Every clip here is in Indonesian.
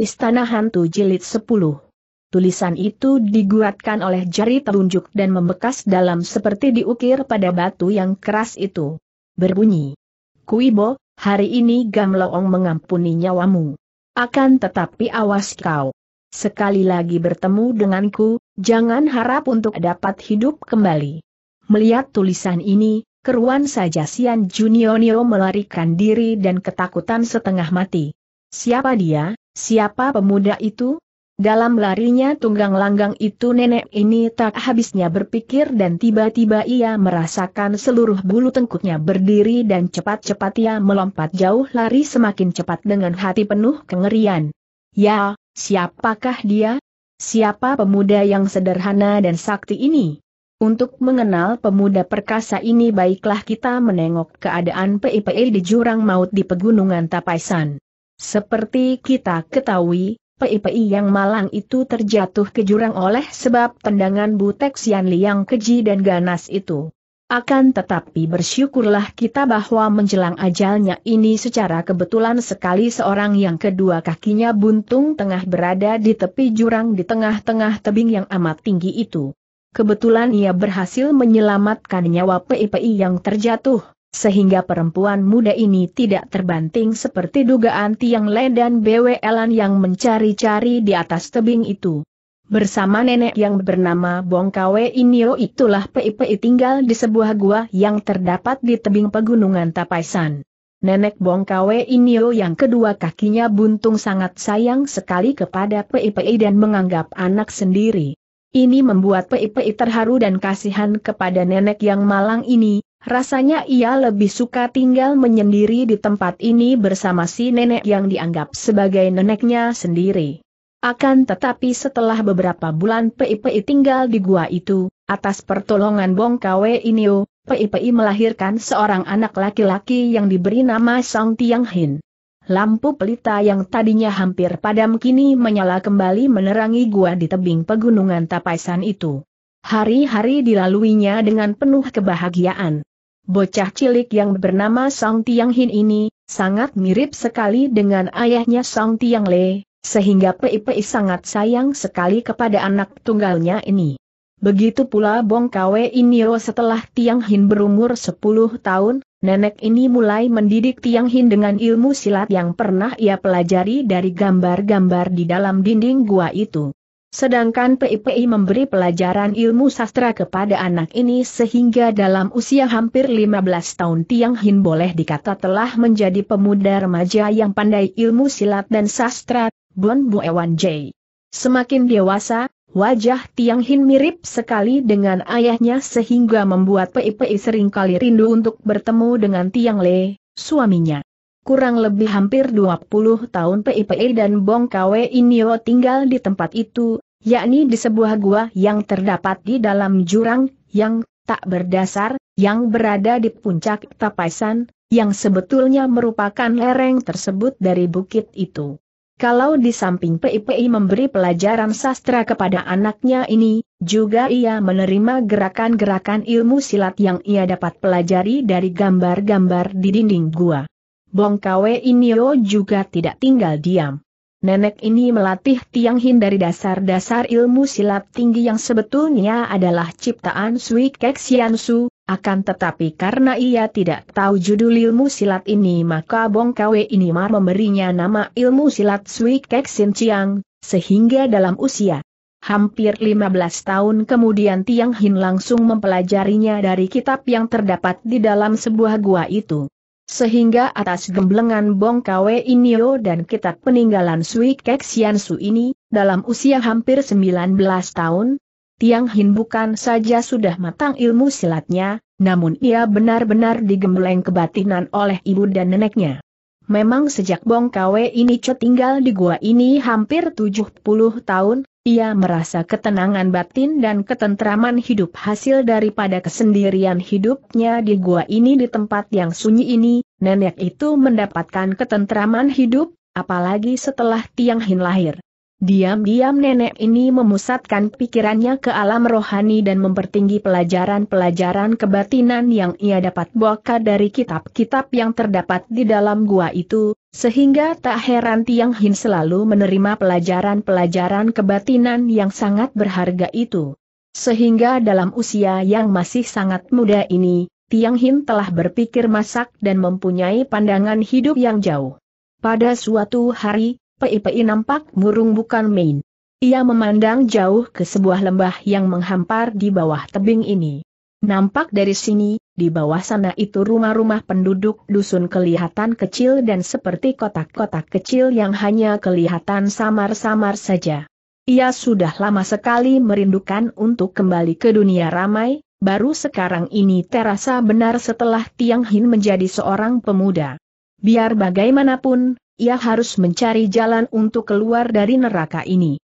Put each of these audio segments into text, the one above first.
Istana Hantu Jilid 10 Tulisan itu diguatkan oleh jari telunjuk dan membekas dalam seperti diukir pada batu yang keras itu. Berbunyi. Kuibo, hari ini Gamloong mengampuni nyawamu. Akan tetapi awas kau. Sekali lagi bertemu denganku, jangan harap untuk dapat hidup kembali. Melihat tulisan ini, keruan saja Sian Junionio melarikan diri dan ketakutan setengah mati. Siapa dia, siapa pemuda itu? Dalam larinya tunggang langgang itu nenek ini tak habisnya berpikir dan tiba-tiba ia merasakan seluruh bulu tengkuknya berdiri dan cepat-cepat ia melompat jauh lari semakin cepat dengan hati penuh kengerian. Ya, siapakah dia? Siapa pemuda yang sederhana dan sakti ini? Untuk mengenal pemuda perkasa ini baiklah kita menengok keadaan PIPI di jurang maut di pegunungan Tapaisan. Seperti kita ketahui, PIPI yang malang itu terjatuh ke jurang oleh sebab tendangan Butek Sian Liang keji dan ganas itu. Akan tetapi bersyukurlah kita bahwa menjelang ajalnya ini secara kebetulan sekali seorang yang kedua kakinya buntung tengah berada di tepi jurang di tengah-tengah tebing yang amat tinggi itu. Kebetulan ia berhasil menyelamatkan nyawa PIPI yang terjatuh. Sehingga perempuan muda ini tidak terbanting seperti dugaan Tiang Le dan BWLan yang mencari-cari di atas tebing itu. Bersama nenek yang bernama Bongkawe Inio itulah Pei tinggal di sebuah gua yang terdapat di tebing pegunungan Tapaisan. Nenek Bongkawe Inio yang kedua kakinya buntung sangat sayang sekali kepada Pei dan menganggap anak sendiri. Ini membuat Pei terharu dan kasihan kepada nenek yang malang ini, Rasanya ia lebih suka tinggal menyendiri di tempat ini bersama si nenek yang dianggap sebagai neneknya sendiri. Akan tetapi setelah beberapa bulan Pei tinggal di gua itu, atas pertolongan Bong Kwe Inio, Pei melahirkan seorang anak laki-laki yang diberi nama Song Tiang Hin. Lampu pelita yang tadinya hampir padam kini menyala kembali menerangi gua di tebing pegunungan Tapaisan itu. Hari-hari dilaluinya dengan penuh kebahagiaan. Bocah cilik yang bernama Song Tiang Hin ini, sangat mirip sekali dengan ayahnya Song Tiang Le, sehingga Pei-Pei sangat sayang sekali kepada anak tunggalnya ini. Begitu pula Bong Kwe Iniro setelah Tiang Hin berumur 10 tahun, nenek ini mulai mendidik Tiang Hin dengan ilmu silat yang pernah ia pelajari dari gambar-gambar di dalam dinding gua itu. Sedangkan PIPI memberi pelajaran ilmu sastra kepada anak ini sehingga dalam usia hampir 15 tahun Tiang Hin boleh dikata telah menjadi pemuda remaja yang pandai ilmu silat dan sastra, Bon Ewan J. Semakin dewasa, Wajah Tiang Hin mirip sekali dengan ayahnya sehingga membuat PIPI seringkali rindu untuk bertemu dengan Tiang Le, suaminya kurang lebih hampir 20 tahun PIPI e dan Bong Kwe Inyo tinggal di tempat itu, yakni di sebuah gua yang terdapat di dalam jurang, yang tak berdasar, yang berada di puncak Tapaisan, yang sebetulnya merupakan lereng tersebut dari bukit itu. Kalau di samping PIPI e memberi pelajaran sastra kepada anaknya ini, juga ia menerima gerakan-gerakan ilmu silat yang ia dapat pelajari dari gambar-gambar di dinding gua. Bongkawe Inio juga tidak tinggal diam. Nenek ini melatih Tiang Hin dari dasar-dasar ilmu silat tinggi yang sebetulnya adalah ciptaan Sui Kek Sian Su, akan tetapi karena ia tidak tahu judul ilmu silat ini maka Bongkawe ini mar memberinya nama ilmu silat Sui Kek Sin Chiang, sehingga dalam usia hampir 15 tahun kemudian Tiang Hin langsung mempelajarinya dari kitab yang terdapat di dalam sebuah gua itu. Sehingga atas gemblengan Bong Kwe Inio dan kitab peninggalan Sui Kek Sian Su ini, dalam usia hampir 19 tahun, Tiang Hin bukan saja sudah matang ilmu silatnya, namun ia benar-benar digembleng kebatinan oleh ibu dan neneknya. Memang sejak Bong Kwe ini tinggal di gua ini hampir 70 tahun, ia merasa ketenangan batin dan ketentraman hidup hasil daripada kesendirian hidupnya di gua ini di tempat yang sunyi ini, nenek itu mendapatkan ketentraman hidup, apalagi setelah Tiang Hin lahir. Diam-diam nenek ini memusatkan pikirannya ke alam rohani dan mempertinggi pelajaran-pelajaran kebatinan yang ia dapat bawa dari kitab-kitab yang terdapat di dalam gua itu, sehingga tak heran Tiang Hin selalu menerima pelajaran-pelajaran kebatinan yang sangat berharga itu. Sehingga dalam usia yang masih sangat muda ini, Tiang Hin telah berpikir masak dan mempunyai pandangan hidup yang jauh. Pada suatu hari, Pei-Pei nampak murung bukan main. Ia memandang jauh ke sebuah lembah yang menghampar di bawah tebing ini. Nampak dari sini, di bawah sana itu rumah-rumah penduduk dusun kelihatan kecil dan seperti kotak-kotak kecil yang hanya kelihatan samar-samar saja. Ia sudah lama sekali merindukan untuk kembali ke dunia ramai, baru sekarang ini terasa benar setelah Tiang Hin menjadi seorang pemuda. Biar bagaimanapun, ia harus mencari jalan untuk keluar dari neraka ini.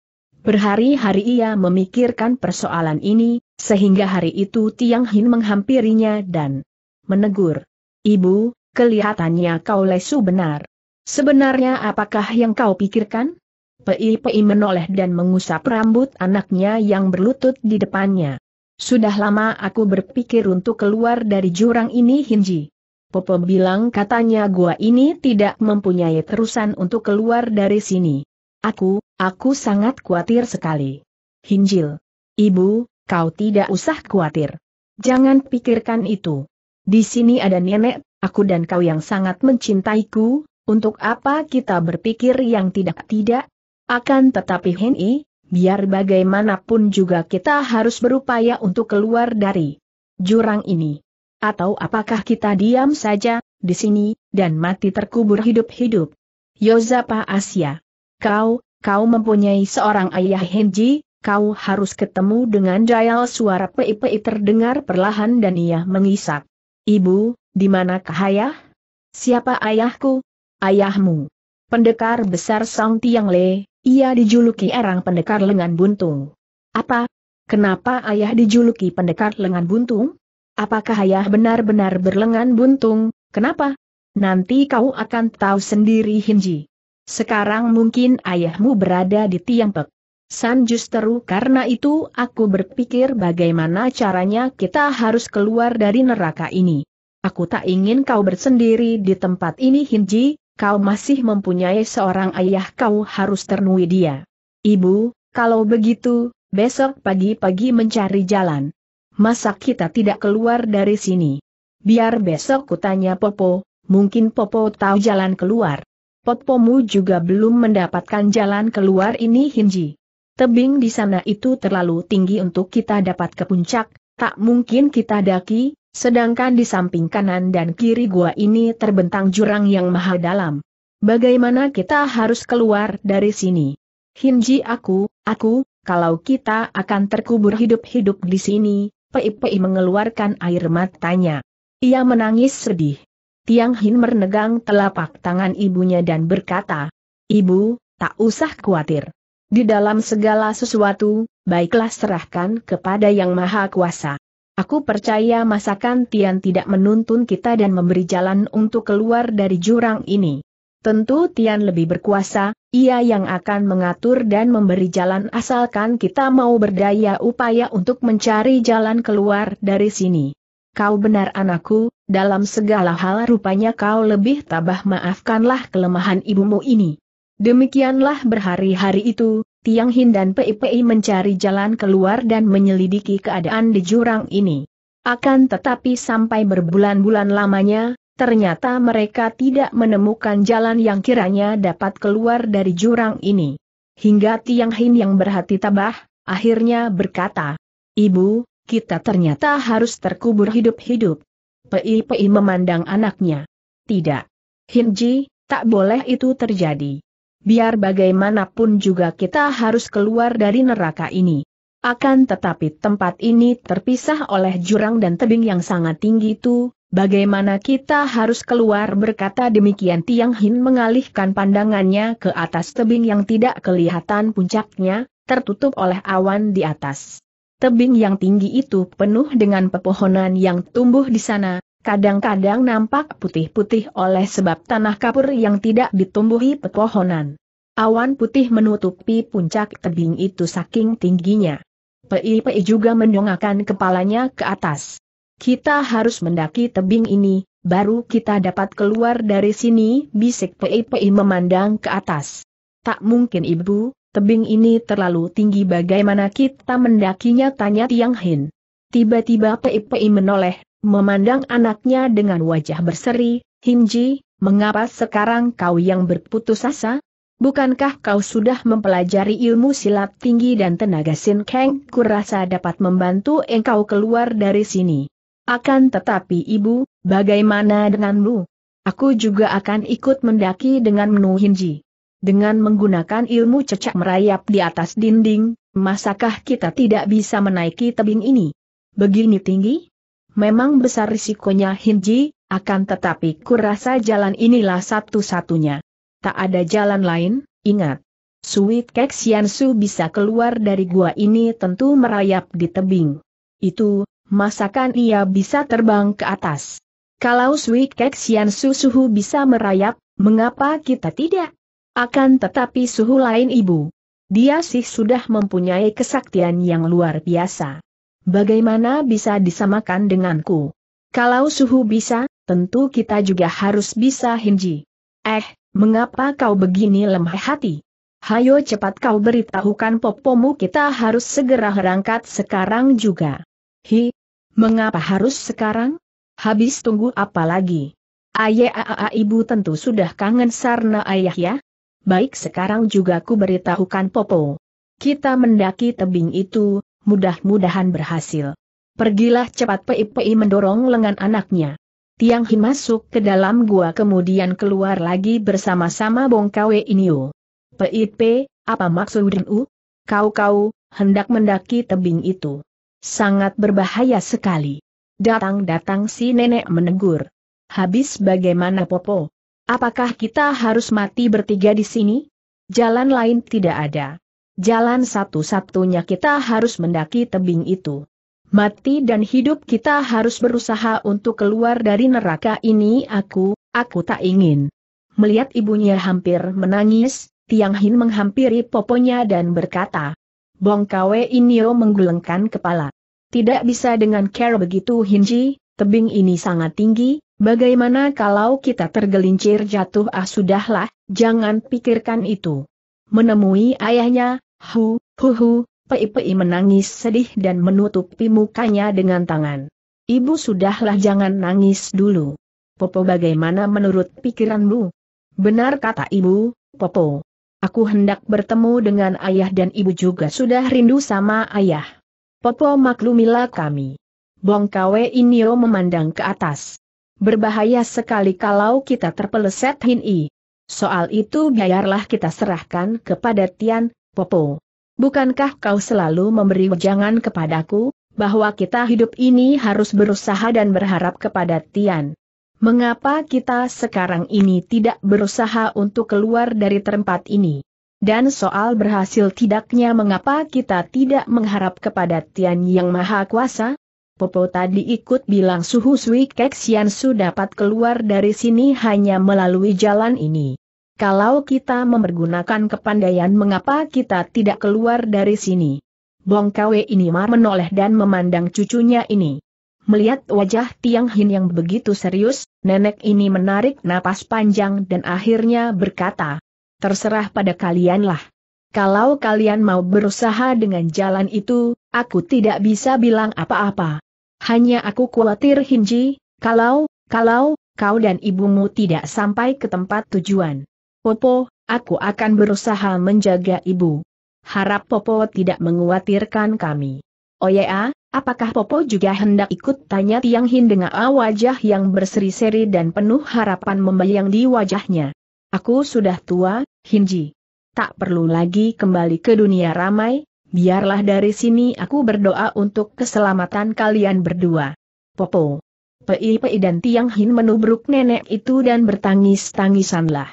Berhari-hari ia memikirkan persoalan ini, sehingga hari itu Tiang Hin menghampirinya dan menegur. Ibu, kelihatannya kau lesu benar. Sebenarnya apakah yang kau pikirkan? Pei-pei menoleh dan mengusap rambut anaknya yang berlutut di depannya. Sudah lama aku berpikir untuk keluar dari jurang ini Hinji. Popo bilang katanya gua ini tidak mempunyai terusan untuk keluar dari sini. Aku, aku sangat khawatir sekali. Hinjil. Ibu, kau tidak usah khawatir. Jangan pikirkan itu. Di sini ada nenek, aku dan kau yang sangat mencintaiku, untuk apa kita berpikir yang tidak-tidak? Akan tetapi Hen'i, biar bagaimanapun juga kita harus berupaya untuk keluar dari jurang ini. Atau apakah kita diam saja, di sini, dan mati terkubur hidup-hidup? Yozapa Asia Kau, kau mempunyai seorang ayah Henji, kau harus ketemu dengan Jayal suara Pei-Pei terdengar perlahan dan ia mengisak. Ibu, di mana ayah? Siapa ayahku? Ayahmu. Pendekar besar Song Tiang Le, ia dijuluki erang pendekar lengan buntung. Apa? Kenapa ayah dijuluki pendekar lengan buntung? Apakah ayah benar-benar berlengan buntung? Kenapa? Nanti kau akan tahu sendiri Hinji. Sekarang mungkin ayahmu berada di Tiangpek. San justru karena itu aku berpikir bagaimana caranya kita harus keluar dari neraka ini. Aku tak ingin kau bersendiri di tempat ini Hinji, kau masih mempunyai seorang ayah kau harus ternui dia. Ibu, kalau begitu, besok pagi-pagi mencari jalan. Masa kita tidak keluar dari sini? Biar besok kutanya Popo, mungkin Popo tahu jalan keluar. Potpomu juga belum mendapatkan jalan keluar ini Hinji. Tebing di sana itu terlalu tinggi untuk kita dapat ke puncak, tak mungkin kita daki, sedangkan di samping kanan dan kiri gua ini terbentang jurang yang maha dalam. Bagaimana kita harus keluar dari sini? Hinji aku, aku, kalau kita akan terkubur hidup-hidup di sini, Pei Pei mengeluarkan air matanya. Ia menangis sedih. Tiang Hin menegang telapak tangan ibunya dan berkata, Ibu, tak usah khawatir. Di dalam segala sesuatu, baiklah serahkan kepada Yang Maha Kuasa. Aku percaya masakan Tian tidak menuntun kita dan memberi jalan untuk keluar dari jurang ini. Tentu Tian lebih berkuasa, ia yang akan mengatur dan memberi jalan asalkan kita mau berdaya upaya untuk mencari jalan keluar dari sini. Kau benar anakku, dalam segala hal rupanya kau lebih tabah maafkanlah kelemahan ibumu ini. Demikianlah berhari-hari itu, Tiang Hin dan PIPI mencari jalan keluar dan menyelidiki keadaan di jurang ini. Akan tetapi sampai berbulan-bulan lamanya, ternyata mereka tidak menemukan jalan yang kiranya dapat keluar dari jurang ini. Hingga Tiang Hin yang berhati tabah, akhirnya berkata, Ibu, kita ternyata harus terkubur hidup-hidup. Pei-pei memandang anaknya. Tidak. Hinji, tak boleh itu terjadi. Biar bagaimanapun juga kita harus keluar dari neraka ini. Akan tetapi tempat ini terpisah oleh jurang dan tebing yang sangat tinggi itu, bagaimana kita harus keluar berkata demikian Tiang Hin mengalihkan pandangannya ke atas tebing yang tidak kelihatan puncaknya, tertutup oleh awan di atas. Tebing yang tinggi itu penuh dengan pepohonan yang tumbuh di sana, kadang-kadang nampak putih-putih oleh sebab tanah kapur yang tidak ditumbuhi pepohonan. Awan putih menutupi puncak tebing itu saking tingginya. Pei-pei juga mendongakkan kepalanya ke atas. Kita harus mendaki tebing ini, baru kita dapat keluar dari sini, bisik Pei-pei memandang ke atas. Tak mungkin ibu, Tebing ini terlalu tinggi bagaimana kita mendakinya tanya Tiang Hin. Tiba-tiba Pei menoleh, memandang anaknya dengan wajah berseri, Hinji, mengapa sekarang kau yang berputus asa? Bukankah kau sudah mempelajari ilmu silat tinggi dan tenaga Sin Kang kurasa dapat membantu engkau keluar dari sini? Akan tetapi ibu, bagaimana denganmu? Aku juga akan ikut mendaki dengan Menu Hinji. Dengan menggunakan ilmu cecak merayap di atas dinding, masakah kita tidak bisa menaiki tebing ini? Begini tinggi? Memang besar risikonya Hinji, akan tetapi kurasa jalan inilah satu-satunya. Tak ada jalan lain, ingat. Sweet Cake Xiansu bisa keluar dari gua ini tentu merayap di tebing. Itu, masakan ia bisa terbang ke atas. Kalau Sweet Cake Xiansu suhu bisa merayap, mengapa kita tidak? Akan tetapi suhu lain ibu. Dia sih sudah mempunyai kesaktian yang luar biasa. Bagaimana bisa disamakan denganku? Kalau suhu bisa, tentu kita juga harus bisa hinji. Eh, mengapa kau begini lemah hati? Hayo cepat kau beritahukan popomu kita harus segera berangkat sekarang juga. Hi, mengapa harus sekarang? Habis tunggu apa lagi? Ayah ibu tentu sudah kangen sarna ayah ya? baik sekarang juga ku beritahukan Popo. Kita mendaki tebing itu, mudah-mudahan berhasil. Pergilah cepat pei-pei mendorong lengan anaknya. Tiang Hi masuk ke dalam gua kemudian keluar lagi bersama-sama Bongkawe Pei-pei, apa maksudmu? Kau-kau, hendak mendaki tebing itu. Sangat berbahaya sekali. Datang-datang si nenek menegur. Habis bagaimana Popo? Apakah kita harus mati bertiga di sini? Jalan lain tidak ada. Jalan satu-satunya kita harus mendaki tebing itu. Mati dan hidup kita harus berusaha untuk keluar dari neraka ini aku, aku tak ingin. Melihat ibunya hampir menangis, Tiang Hin menghampiri poponya dan berkata, Bongkawe Kawe Inio menggelengkan kepala. Tidak bisa dengan care begitu Hinji, tebing ini sangat tinggi, Bagaimana kalau kita tergelincir jatuh ah sudahlah, jangan pikirkan itu. Menemui ayahnya, hu, hu hu, pei pei menangis sedih dan menutupi mukanya dengan tangan. Ibu sudahlah jangan nangis dulu. Popo bagaimana menurut pikiranmu? Benar kata ibu, Popo. Aku hendak bertemu dengan ayah dan ibu juga sudah rindu sama ayah. Popo maklumilah kami. Bongkawe Inio memandang ke atas. Berbahaya sekali kalau kita terpeleset Hin I. Soal itu biarlah kita serahkan kepada Tian, Popo. Bukankah kau selalu memberi wejangan kepadaku, bahwa kita hidup ini harus berusaha dan berharap kepada Tian? Mengapa kita sekarang ini tidak berusaha untuk keluar dari tempat ini? Dan soal berhasil tidaknya mengapa kita tidak mengharap kepada Tian Yang Maha Kuasa? Popo tadi ikut bilang suhu Sui Kek dapat keluar dari sini hanya melalui jalan ini. Kalau kita mempergunakan kepandaian mengapa kita tidak keluar dari sini? Bong Kwe ini mah menoleh dan memandang cucunya ini. Melihat wajah Tiang Hin yang begitu serius, nenek ini menarik napas panjang dan akhirnya berkata, Terserah pada kalianlah. Kalau kalian mau berusaha dengan jalan itu, aku tidak bisa bilang apa-apa. Hanya aku khawatir Hinji, kalau, kalau, kau dan ibumu tidak sampai ke tempat tujuan. Popo, aku akan berusaha menjaga ibu. Harap Popo tidak menguatirkan kami. Oh ya, apakah Popo juga hendak ikut tanya Tiang Hin dengan wajah yang berseri-seri dan penuh harapan membayang di wajahnya. Aku sudah tua, Hinji. Tak perlu lagi kembali ke dunia ramai, biarlah dari sini aku berdoa untuk keselamatan kalian berdua. Popo. Pei-pei dan Tiang Hin menubruk nenek itu dan bertangis-tangisanlah.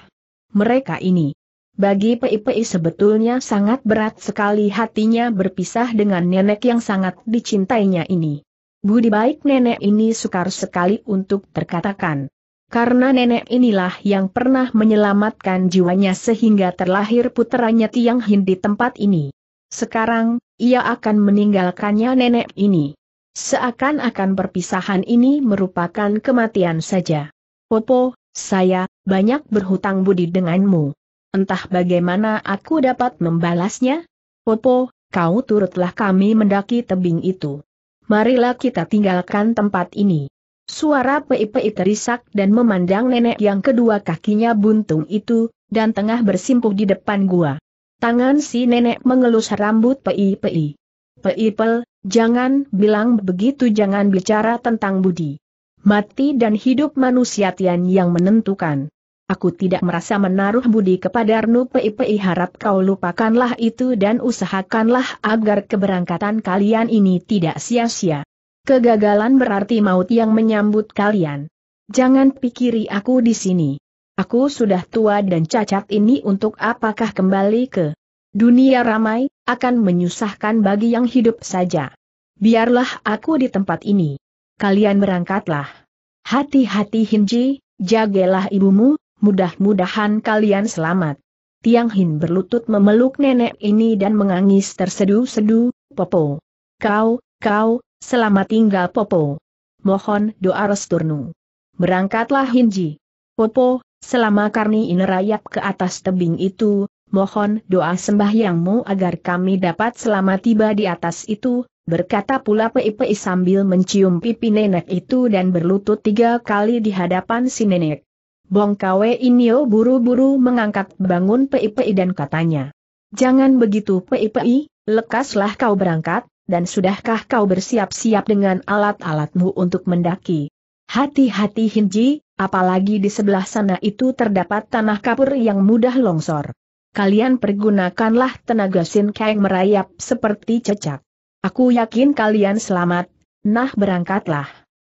Mereka ini. Bagi Pei-pei sebetulnya sangat berat sekali hatinya berpisah dengan nenek yang sangat dicintainya ini. Budi baik nenek ini sukar sekali untuk terkatakan. Karena nenek inilah yang pernah menyelamatkan jiwanya sehingga terlahir putranya Tiang Hin di tempat ini. Sekarang, ia akan meninggalkannya nenek ini. Seakan-akan perpisahan ini merupakan kematian saja. Popo, saya, banyak berhutang budi denganmu. Entah bagaimana aku dapat membalasnya? Popo, kau turutlah kami mendaki tebing itu. Marilah kita tinggalkan tempat ini. Suara Pei-Pei terisak dan memandang nenek yang kedua kakinya buntung itu, dan tengah bersimpuh di depan gua. Tangan si nenek mengelus rambut Pei-Pei. Pei-Pel, jangan bilang begitu jangan bicara tentang budi. Mati dan hidup manusia Tian yang menentukan. Aku tidak merasa menaruh budi kepada Arnu Pei-Pei harap kau lupakanlah itu dan usahakanlah agar keberangkatan kalian ini tidak sia-sia. Kegagalan berarti maut yang menyambut kalian. Jangan pikiri aku di sini. Aku sudah tua dan cacat ini untuk apakah kembali ke dunia ramai, akan menyusahkan bagi yang hidup saja. Biarlah aku di tempat ini. Kalian berangkatlah. Hati-hati Hinji, jagalah ibumu, mudah-mudahan kalian selamat. Tiang Hin berlutut memeluk nenek ini dan mengangis tersedu-sedu, Popo. Kau, kau, selamat tinggal Popo. Mohon doa resturnu. Berangkatlah Hinji. Popo, Selama Karni inerayap ke atas tebing itu, mohon doa sembahyangmu agar kami dapat selama tiba di atas itu, berkata pula Pei sambil mencium pipi nenek itu dan berlutut tiga kali di hadapan si nenek. Bongkawe Kawe buru-buru mengangkat bangun Pei dan katanya. Jangan begitu Pei, lekaslah kau berangkat, dan sudahkah kau bersiap-siap dengan alat-alatmu untuk mendaki? Hati-hati Hinji, apalagi di sebelah sana itu terdapat tanah kapur yang mudah longsor. Kalian pergunakanlah tenaga Sin Kang merayap seperti cecak. Aku yakin kalian selamat, nah berangkatlah.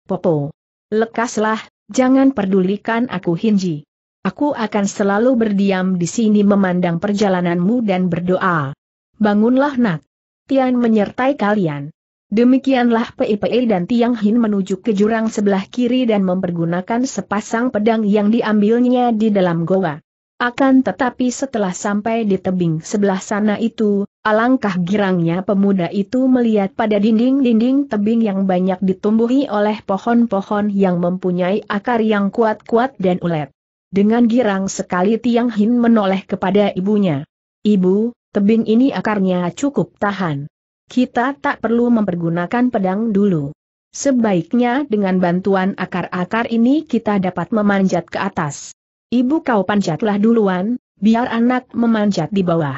Popo. Lekaslah, jangan pedulikan aku Hinji. Aku akan selalu berdiam di sini memandang perjalananmu dan berdoa. Bangunlah nak. Tian menyertai kalian. Demikianlah Pei dan Tiang Hin menuju ke jurang sebelah kiri dan mempergunakan sepasang pedang yang diambilnya di dalam goa. Akan tetapi setelah sampai di tebing sebelah sana itu, alangkah girangnya pemuda itu melihat pada dinding-dinding tebing yang banyak ditumbuhi oleh pohon-pohon yang mempunyai akar yang kuat-kuat dan ulet. Dengan girang sekali Tiang Hin menoleh kepada ibunya. Ibu, tebing ini akarnya cukup tahan kita tak perlu mempergunakan pedang dulu. Sebaiknya dengan bantuan akar-akar ini kita dapat memanjat ke atas. Ibu kau panjatlah duluan, biar anak memanjat di bawah.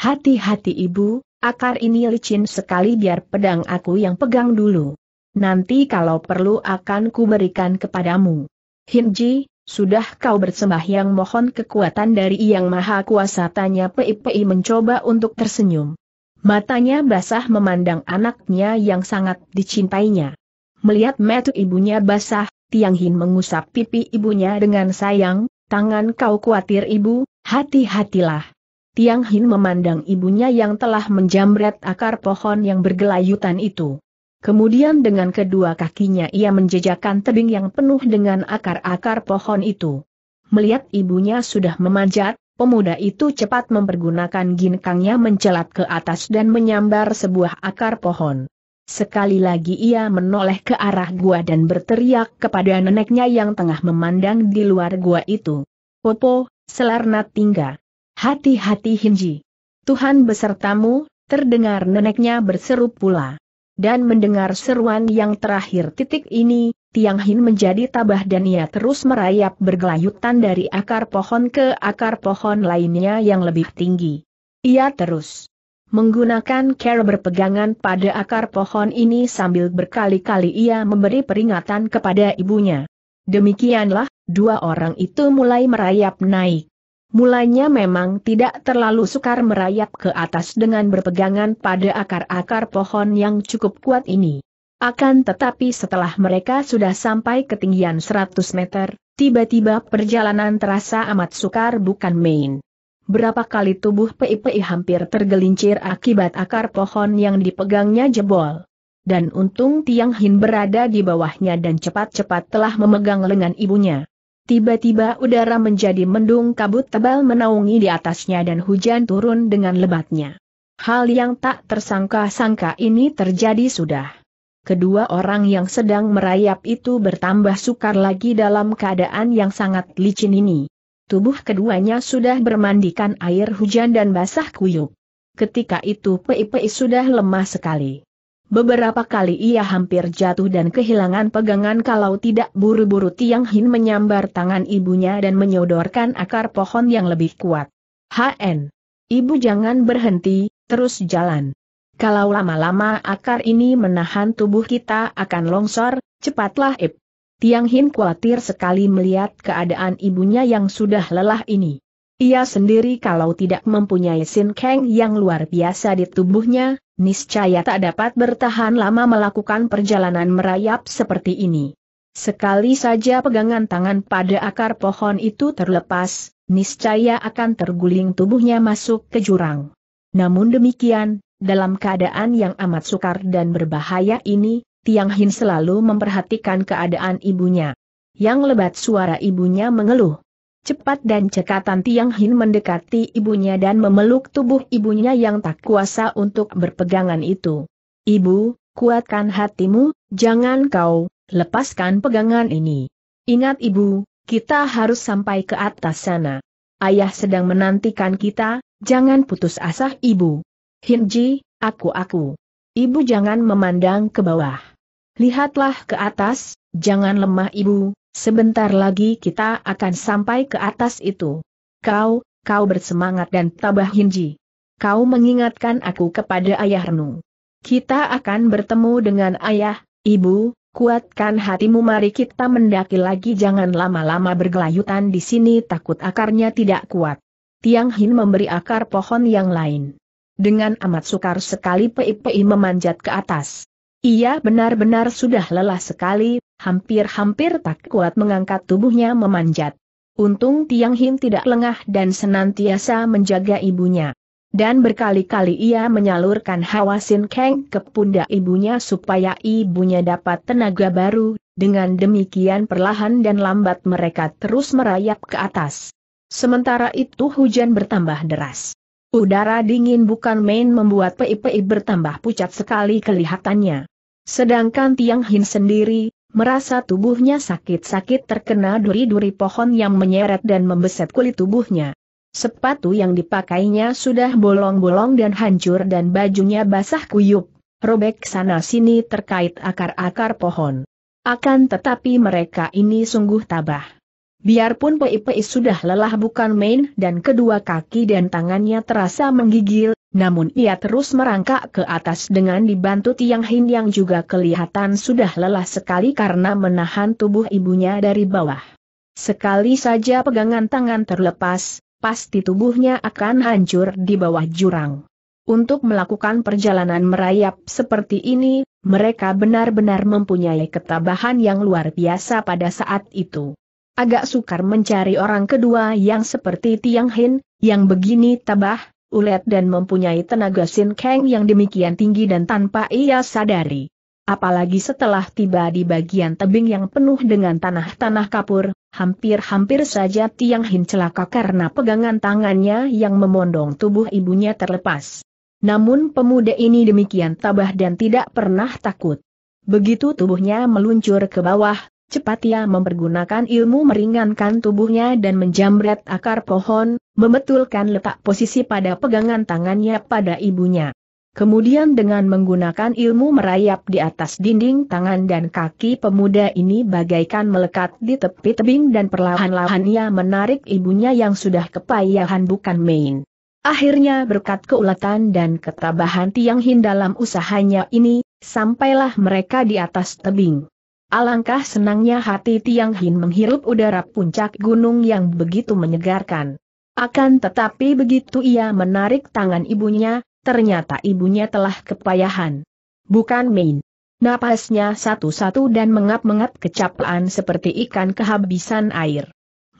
Hati-hati ibu, akar ini licin sekali biar pedang aku yang pegang dulu. Nanti kalau perlu akan kuberikan kepadamu. Hinji, sudah kau bersembah yang mohon kekuatan dari Yang Maha Kuasa tanya Pei Pei mencoba untuk tersenyum. Matanya basah memandang anaknya yang sangat dicintainya. Melihat metu ibunya basah, Tiang Hin mengusap pipi ibunya dengan sayang, tangan kau khawatir ibu, hati-hatilah. Tiang Hin memandang ibunya yang telah menjamret akar pohon yang bergelayutan itu. Kemudian dengan kedua kakinya ia menjejakkan tebing yang penuh dengan akar-akar pohon itu. Melihat ibunya sudah memanjat, Pemuda itu cepat mempergunakan ginkangnya mencelat ke atas dan menyambar sebuah akar pohon. Sekali lagi ia menoleh ke arah gua dan berteriak kepada neneknya yang tengah memandang di luar gua itu. Popo, selarna tinggal. Hati-hati Hinji. Tuhan besertamu, terdengar neneknya berseru pula. Dan mendengar seruan yang terakhir titik ini, Tiang Hin menjadi tabah dan ia terus merayap bergelayutan dari akar pohon ke akar pohon lainnya yang lebih tinggi. Ia terus menggunakan care berpegangan pada akar pohon ini sambil berkali-kali ia memberi peringatan kepada ibunya. Demikianlah, dua orang itu mulai merayap naik. Mulanya memang tidak terlalu sukar merayap ke atas dengan berpegangan pada akar-akar pohon yang cukup kuat ini. Akan tetapi setelah mereka sudah sampai ketinggian 100 meter, tiba-tiba perjalanan terasa amat sukar bukan main. Berapa kali tubuh PIPI hampir tergelincir akibat akar pohon yang dipegangnya jebol. Dan untung Tiang Hin berada di bawahnya dan cepat-cepat telah memegang lengan ibunya. Tiba-tiba udara menjadi mendung kabut tebal menaungi di atasnya dan hujan turun dengan lebatnya. Hal yang tak tersangka-sangka ini terjadi sudah kedua orang yang sedang merayap itu bertambah sukar lagi dalam keadaan yang sangat licin ini. Tubuh keduanya sudah bermandikan air hujan dan basah kuyup. Ketika itu Pei-Pei sudah lemah sekali. Beberapa kali ia hampir jatuh dan kehilangan pegangan kalau tidak buru-buru Tiang Hin menyambar tangan ibunya dan menyodorkan akar pohon yang lebih kuat. HN. Ibu jangan berhenti, terus jalan. Kalau lama-lama akar ini menahan tubuh kita akan longsor, cepatlah Ip. Tiang Hin khawatir sekali melihat keadaan ibunya yang sudah lelah ini. Ia sendiri kalau tidak mempunyai sin keng yang luar biasa di tubuhnya, niscaya tak dapat bertahan lama melakukan perjalanan merayap seperti ini. Sekali saja pegangan tangan pada akar pohon itu terlepas, niscaya akan terguling tubuhnya masuk ke jurang. Namun demikian, dalam keadaan yang amat sukar dan berbahaya ini, Tiang Hin selalu memperhatikan keadaan ibunya. Yang lebat suara ibunya mengeluh. Cepat dan cekatan Tiang Hin mendekati ibunya dan memeluk tubuh ibunya yang tak kuasa untuk berpegangan itu. Ibu, kuatkan hatimu, jangan kau, lepaskan pegangan ini. Ingat ibu, kita harus sampai ke atas sana. Ayah sedang menantikan kita, jangan putus asa ibu. Hinji, aku-aku. Ibu jangan memandang ke bawah. Lihatlah ke atas, jangan lemah ibu, sebentar lagi kita akan sampai ke atas itu. Kau, kau bersemangat dan tabah Hinji. Kau mengingatkan aku kepada ayah Renu. Kita akan bertemu dengan ayah, ibu, kuatkan hatimu mari kita mendaki lagi jangan lama-lama bergelayutan di sini takut akarnya tidak kuat. Tiang Hin memberi akar pohon yang lain. Dengan amat sukar sekali Pei-Pei memanjat ke atas. Ia benar-benar sudah lelah sekali, hampir-hampir tak kuat mengangkat tubuhnya memanjat. Untung Tiang Hin tidak lengah dan senantiasa menjaga ibunya. Dan berkali-kali ia menyalurkan hawa sin keng ke pundak ibunya supaya ibunya dapat tenaga baru, dengan demikian perlahan dan lambat mereka terus merayap ke atas. Sementara itu hujan bertambah deras. Udara dingin bukan main membuat Pei bertambah pucat sekali kelihatannya. Sedangkan Tiang Hin sendiri, merasa tubuhnya sakit-sakit terkena duri-duri pohon yang menyeret dan membeset kulit tubuhnya. Sepatu yang dipakainya sudah bolong-bolong dan hancur dan bajunya basah kuyup, robek sana-sini terkait akar-akar pohon. Akan tetapi mereka ini sungguh tabah. Biarpun Pei Pei sudah lelah bukan main dan kedua kaki dan tangannya terasa menggigil, namun ia terus merangkak ke atas dengan dibantu Tiang Hin yang juga kelihatan sudah lelah sekali karena menahan tubuh ibunya dari bawah. Sekali saja pegangan tangan terlepas, pasti tubuhnya akan hancur di bawah jurang. Untuk melakukan perjalanan merayap seperti ini, mereka benar-benar mempunyai ketabahan yang luar biasa pada saat itu. Agak sukar mencari orang kedua yang seperti Tiang Hin, yang begini tabah, ulet dan mempunyai tenaga Sin Kang yang demikian tinggi dan tanpa ia sadari. Apalagi setelah tiba di bagian tebing yang penuh dengan tanah-tanah kapur, hampir-hampir saja Tiang Hin celaka karena pegangan tangannya yang memondong tubuh ibunya terlepas. Namun pemuda ini demikian tabah dan tidak pernah takut. Begitu tubuhnya meluncur ke bawah, Cepat ia mempergunakan ilmu meringankan tubuhnya dan menjamret akar pohon, membetulkan letak posisi pada pegangan tangannya pada ibunya. Kemudian dengan menggunakan ilmu merayap di atas dinding tangan dan kaki pemuda ini bagaikan melekat di tepi tebing dan perlahan-lahan ia menarik ibunya yang sudah kepayahan bukan main. Akhirnya berkat keuletan dan ketabahan Tiang Hin dalam usahanya ini, sampailah mereka di atas tebing. Alangkah senangnya hati Tiang Hin menghirup udara puncak gunung yang begitu menyegarkan. Akan tetapi begitu ia menarik tangan ibunya, ternyata ibunya telah kepayahan. Bukan main. Napasnya satu-satu dan mengap-mengap kecapaan seperti ikan kehabisan air.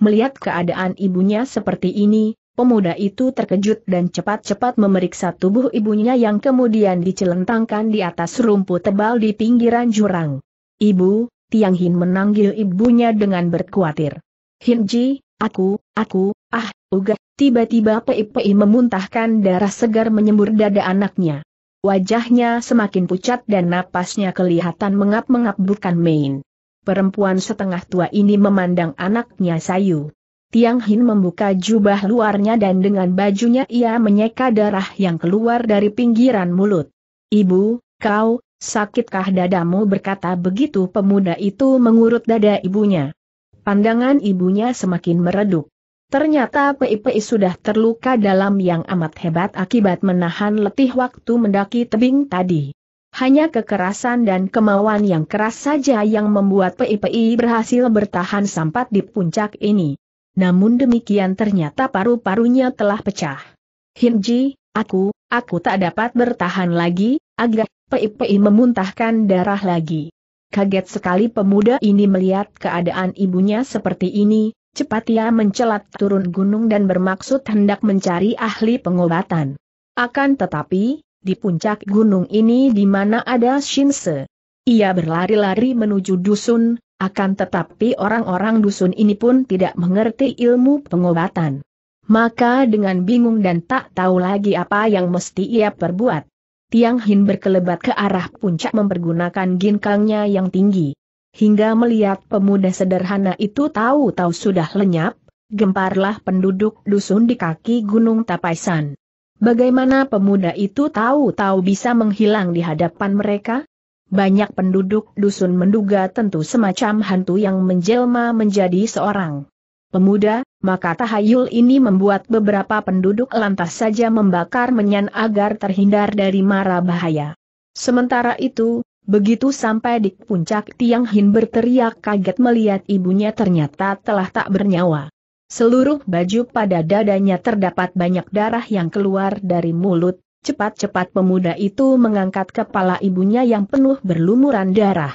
Melihat keadaan ibunya seperti ini, pemuda itu terkejut dan cepat-cepat memeriksa tubuh ibunya yang kemudian dicelentangkan di atas rumput tebal di pinggiran jurang. Ibu, Tiang Hin menanggil ibunya dengan berkuatir. Ji, aku, aku, ah, ugah, tiba-tiba Pei-Pei memuntahkan darah segar menyembur dada anaknya. Wajahnya semakin pucat dan napasnya kelihatan mengap-mengap bukan main. Perempuan setengah tua ini memandang anaknya sayu. Tiang Hin membuka jubah luarnya dan dengan bajunya ia menyeka darah yang keluar dari pinggiran mulut. Ibu, kau, Sakitkah dadamu berkata begitu pemuda itu mengurut dada ibunya. Pandangan ibunya semakin meredup. Ternyata PIPI sudah terluka dalam yang amat hebat akibat menahan letih waktu mendaki tebing tadi. Hanya kekerasan dan kemauan yang keras saja yang membuat PIPI berhasil bertahan sampai di puncak ini. Namun demikian ternyata paru-parunya telah pecah. Hinji, aku, aku tak dapat bertahan lagi, agak Pei-pei memuntahkan darah lagi. Kaget sekali pemuda ini melihat keadaan ibunya seperti ini, cepat ia mencelat turun gunung dan bermaksud hendak mencari ahli pengobatan. Akan tetapi, di puncak gunung ini di mana ada Shinse. Ia berlari-lari menuju dusun, akan tetapi orang-orang dusun ini pun tidak mengerti ilmu pengobatan. Maka dengan bingung dan tak tahu lagi apa yang mesti ia perbuat. Tiang Hin berkelebat ke arah puncak mempergunakan ginkangnya yang tinggi. Hingga melihat pemuda sederhana itu tahu-tahu sudah lenyap, gemparlah penduduk dusun di kaki Gunung Tapaisan. Bagaimana pemuda itu tahu-tahu bisa menghilang di hadapan mereka? Banyak penduduk dusun menduga tentu semacam hantu yang menjelma menjadi seorang pemuda, maka tahayul ini membuat beberapa penduduk lantas saja membakar menyan agar terhindar dari mara bahaya. Sementara itu, begitu sampai di puncak Tiang Hin berteriak kaget melihat ibunya ternyata telah tak bernyawa. Seluruh baju pada dadanya terdapat banyak darah yang keluar dari mulut, cepat-cepat pemuda itu mengangkat kepala ibunya yang penuh berlumuran darah.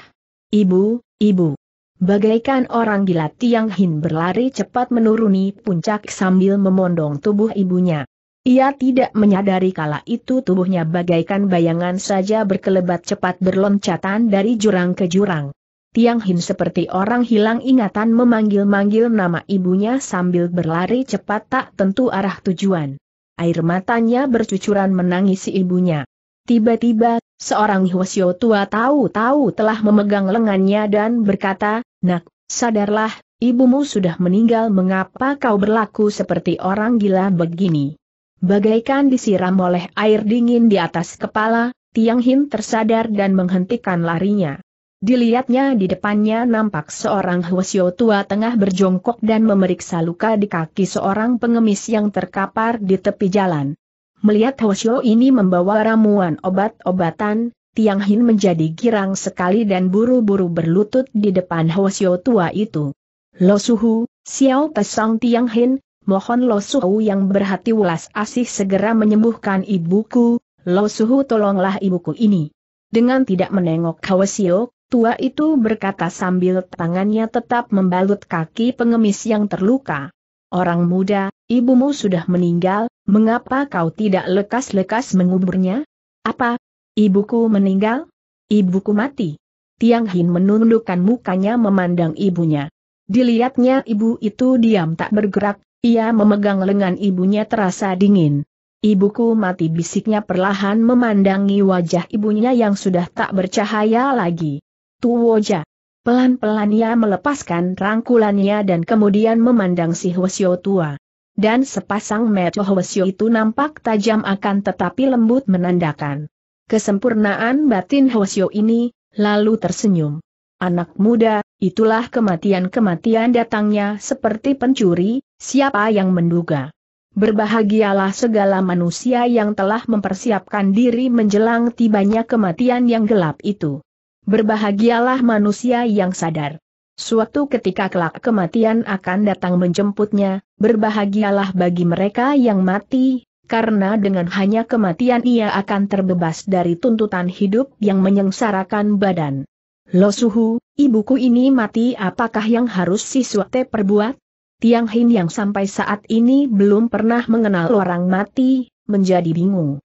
Ibu, ibu. Bagaikan orang gila Tiang Hin berlari cepat menuruni puncak sambil memondong tubuh ibunya. Ia tidak menyadari kala itu tubuhnya bagaikan bayangan saja berkelebat cepat berloncatan dari jurang ke jurang. Tiang Hin seperti orang hilang ingatan memanggil-manggil nama ibunya sambil berlari cepat tak tentu arah tujuan. Air matanya bercucuran menangisi ibunya. Tiba-tiba Seorang Hwasyo tua tahu-tahu telah memegang lengannya dan berkata, Nak, sadarlah, ibumu sudah meninggal mengapa kau berlaku seperti orang gila begini. Bagaikan disiram oleh air dingin di atas kepala, Tiang Hin tersadar dan menghentikan larinya. Dilihatnya di depannya nampak seorang Hwasyo tua tengah berjongkok dan memeriksa luka di kaki seorang pengemis yang terkapar di tepi jalan. Melihat Hoshio ini membawa ramuan obat-obatan, Tiang Hin menjadi girang sekali dan buru-buru berlutut di depan Hoshio tua itu. Lo Suhu, Xiao Pesang Tiang Hin, mohon Lo Suhu yang berhati welas asih segera menyembuhkan ibuku, Lo Suhu tolonglah ibuku ini. Dengan tidak menengok Hoshio, tua itu berkata sambil tangannya tetap membalut kaki pengemis yang terluka. Orang muda, ibumu sudah meninggal, Mengapa kau tidak lekas-lekas menguburnya? Apa? Ibuku meninggal? Ibuku mati? Tiang Hin menundukkan mukanya memandang ibunya. Dilihatnya ibu itu diam tak bergerak, ia memegang lengan ibunya terasa dingin. Ibuku mati bisiknya perlahan memandangi wajah ibunya yang sudah tak bercahaya lagi. Tuwoja. Pelan-pelan ia melepaskan rangkulannya dan kemudian memandang si Hwasyo tua dan sepasang mata Hwasyo itu nampak tajam akan tetapi lembut menandakan kesempurnaan batin Hwasyo ini, lalu tersenyum. Anak muda, itulah kematian-kematian datangnya seperti pencuri, siapa yang menduga. Berbahagialah segala manusia yang telah mempersiapkan diri menjelang tibanya kematian yang gelap itu. Berbahagialah manusia yang sadar. Suatu ketika kelak kematian akan datang menjemputnya, berbahagialah bagi mereka yang mati, karena dengan hanya kematian ia akan terbebas dari tuntutan hidup yang menyengsarakan badan. Lo Suhu, ibuku ini mati apakah yang harus si suate perbuat? Tiang Hin yang sampai saat ini belum pernah mengenal orang mati, menjadi bingung.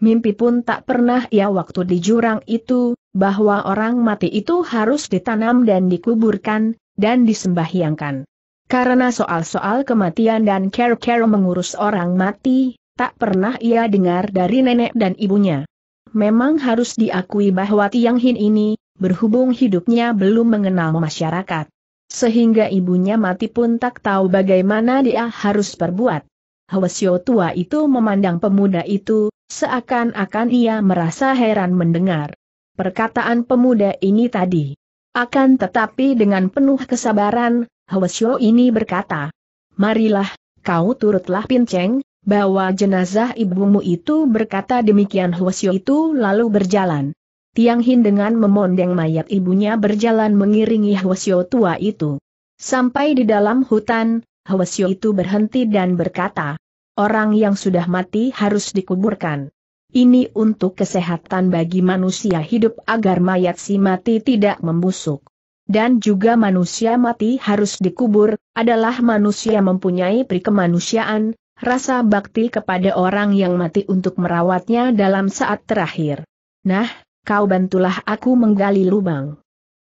Mimpi pun tak pernah ia waktu di jurang itu, bahwa orang mati itu harus ditanam dan dikuburkan, dan disembahyangkan. Karena soal-soal kematian dan care-care mengurus orang mati, tak pernah ia dengar dari nenek dan ibunya. Memang harus diakui bahwa Tiang Hin ini, berhubung hidupnya belum mengenal masyarakat. Sehingga ibunya mati pun tak tahu bagaimana dia harus berbuat. Hwasyo tua itu memandang pemuda itu, Seakan-akan ia merasa heran mendengar perkataan pemuda ini tadi. Akan tetapi dengan penuh kesabaran, Hwasyo ini berkata, Marilah, kau turutlah pinceng, bahwa jenazah ibumu itu berkata demikian Hwasyo itu lalu berjalan. Tiang Hin dengan memondeng mayat ibunya berjalan mengiringi Hwasyo tua itu. Sampai di dalam hutan, Hwasyo itu berhenti dan berkata, orang yang sudah mati harus dikuburkan. Ini untuk kesehatan bagi manusia hidup agar mayat si mati tidak membusuk. Dan juga manusia mati harus dikubur, adalah manusia mempunyai prikemanusiaan, rasa bakti kepada orang yang mati untuk merawatnya dalam saat terakhir. Nah, kau bantulah aku menggali lubang.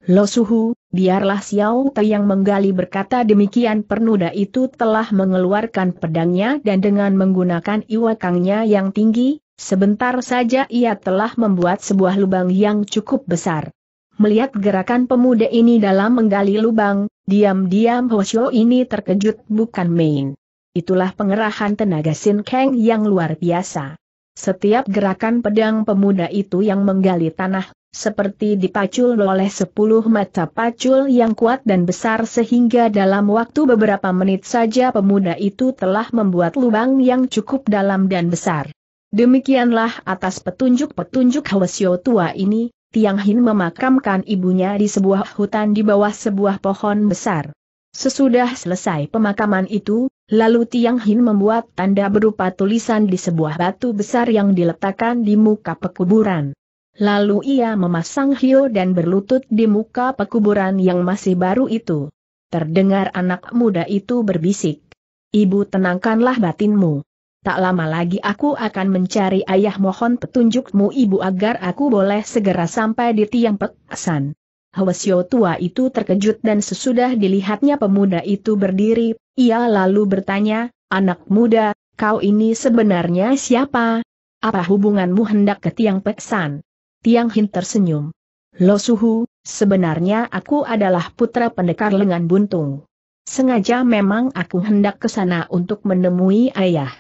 Lo Suhu, biarlah Xiao Te yang menggali berkata demikian pernuda itu telah mengeluarkan pedangnya dan dengan menggunakan iwakangnya yang tinggi, sebentar saja ia telah membuat sebuah lubang yang cukup besar. Melihat gerakan pemuda ini dalam menggali lubang, diam-diam Hoshio ini terkejut bukan main. Itulah pengerahan tenaga Sin Kang yang luar biasa. Setiap gerakan pedang pemuda itu yang menggali tanah seperti dipacul oleh sepuluh mata pacul yang kuat dan besar sehingga dalam waktu beberapa menit saja pemuda itu telah membuat lubang yang cukup dalam dan besar. Demikianlah atas petunjuk-petunjuk Hwasyo tua ini, Tiang Hin memakamkan ibunya di sebuah hutan di bawah sebuah pohon besar. Sesudah selesai pemakaman itu, lalu Tiang Hin membuat tanda berupa tulisan di sebuah batu besar yang diletakkan di muka pekuburan. Lalu ia memasang hiu dan berlutut di muka pekuburan yang masih baru itu. Terdengar anak muda itu berbisik. Ibu tenangkanlah batinmu. Tak lama lagi aku akan mencari ayah mohon petunjukmu ibu agar aku boleh segera sampai di tiang petasan. Hwasyo tua itu terkejut dan sesudah dilihatnya pemuda itu berdiri, ia lalu bertanya, anak muda, kau ini sebenarnya siapa? Apa hubunganmu hendak ke tiang peksan? Tiang Hin tersenyum. Lo Suhu, sebenarnya aku adalah putra pendekar lengan buntung. Sengaja memang aku hendak ke sana untuk menemui ayah.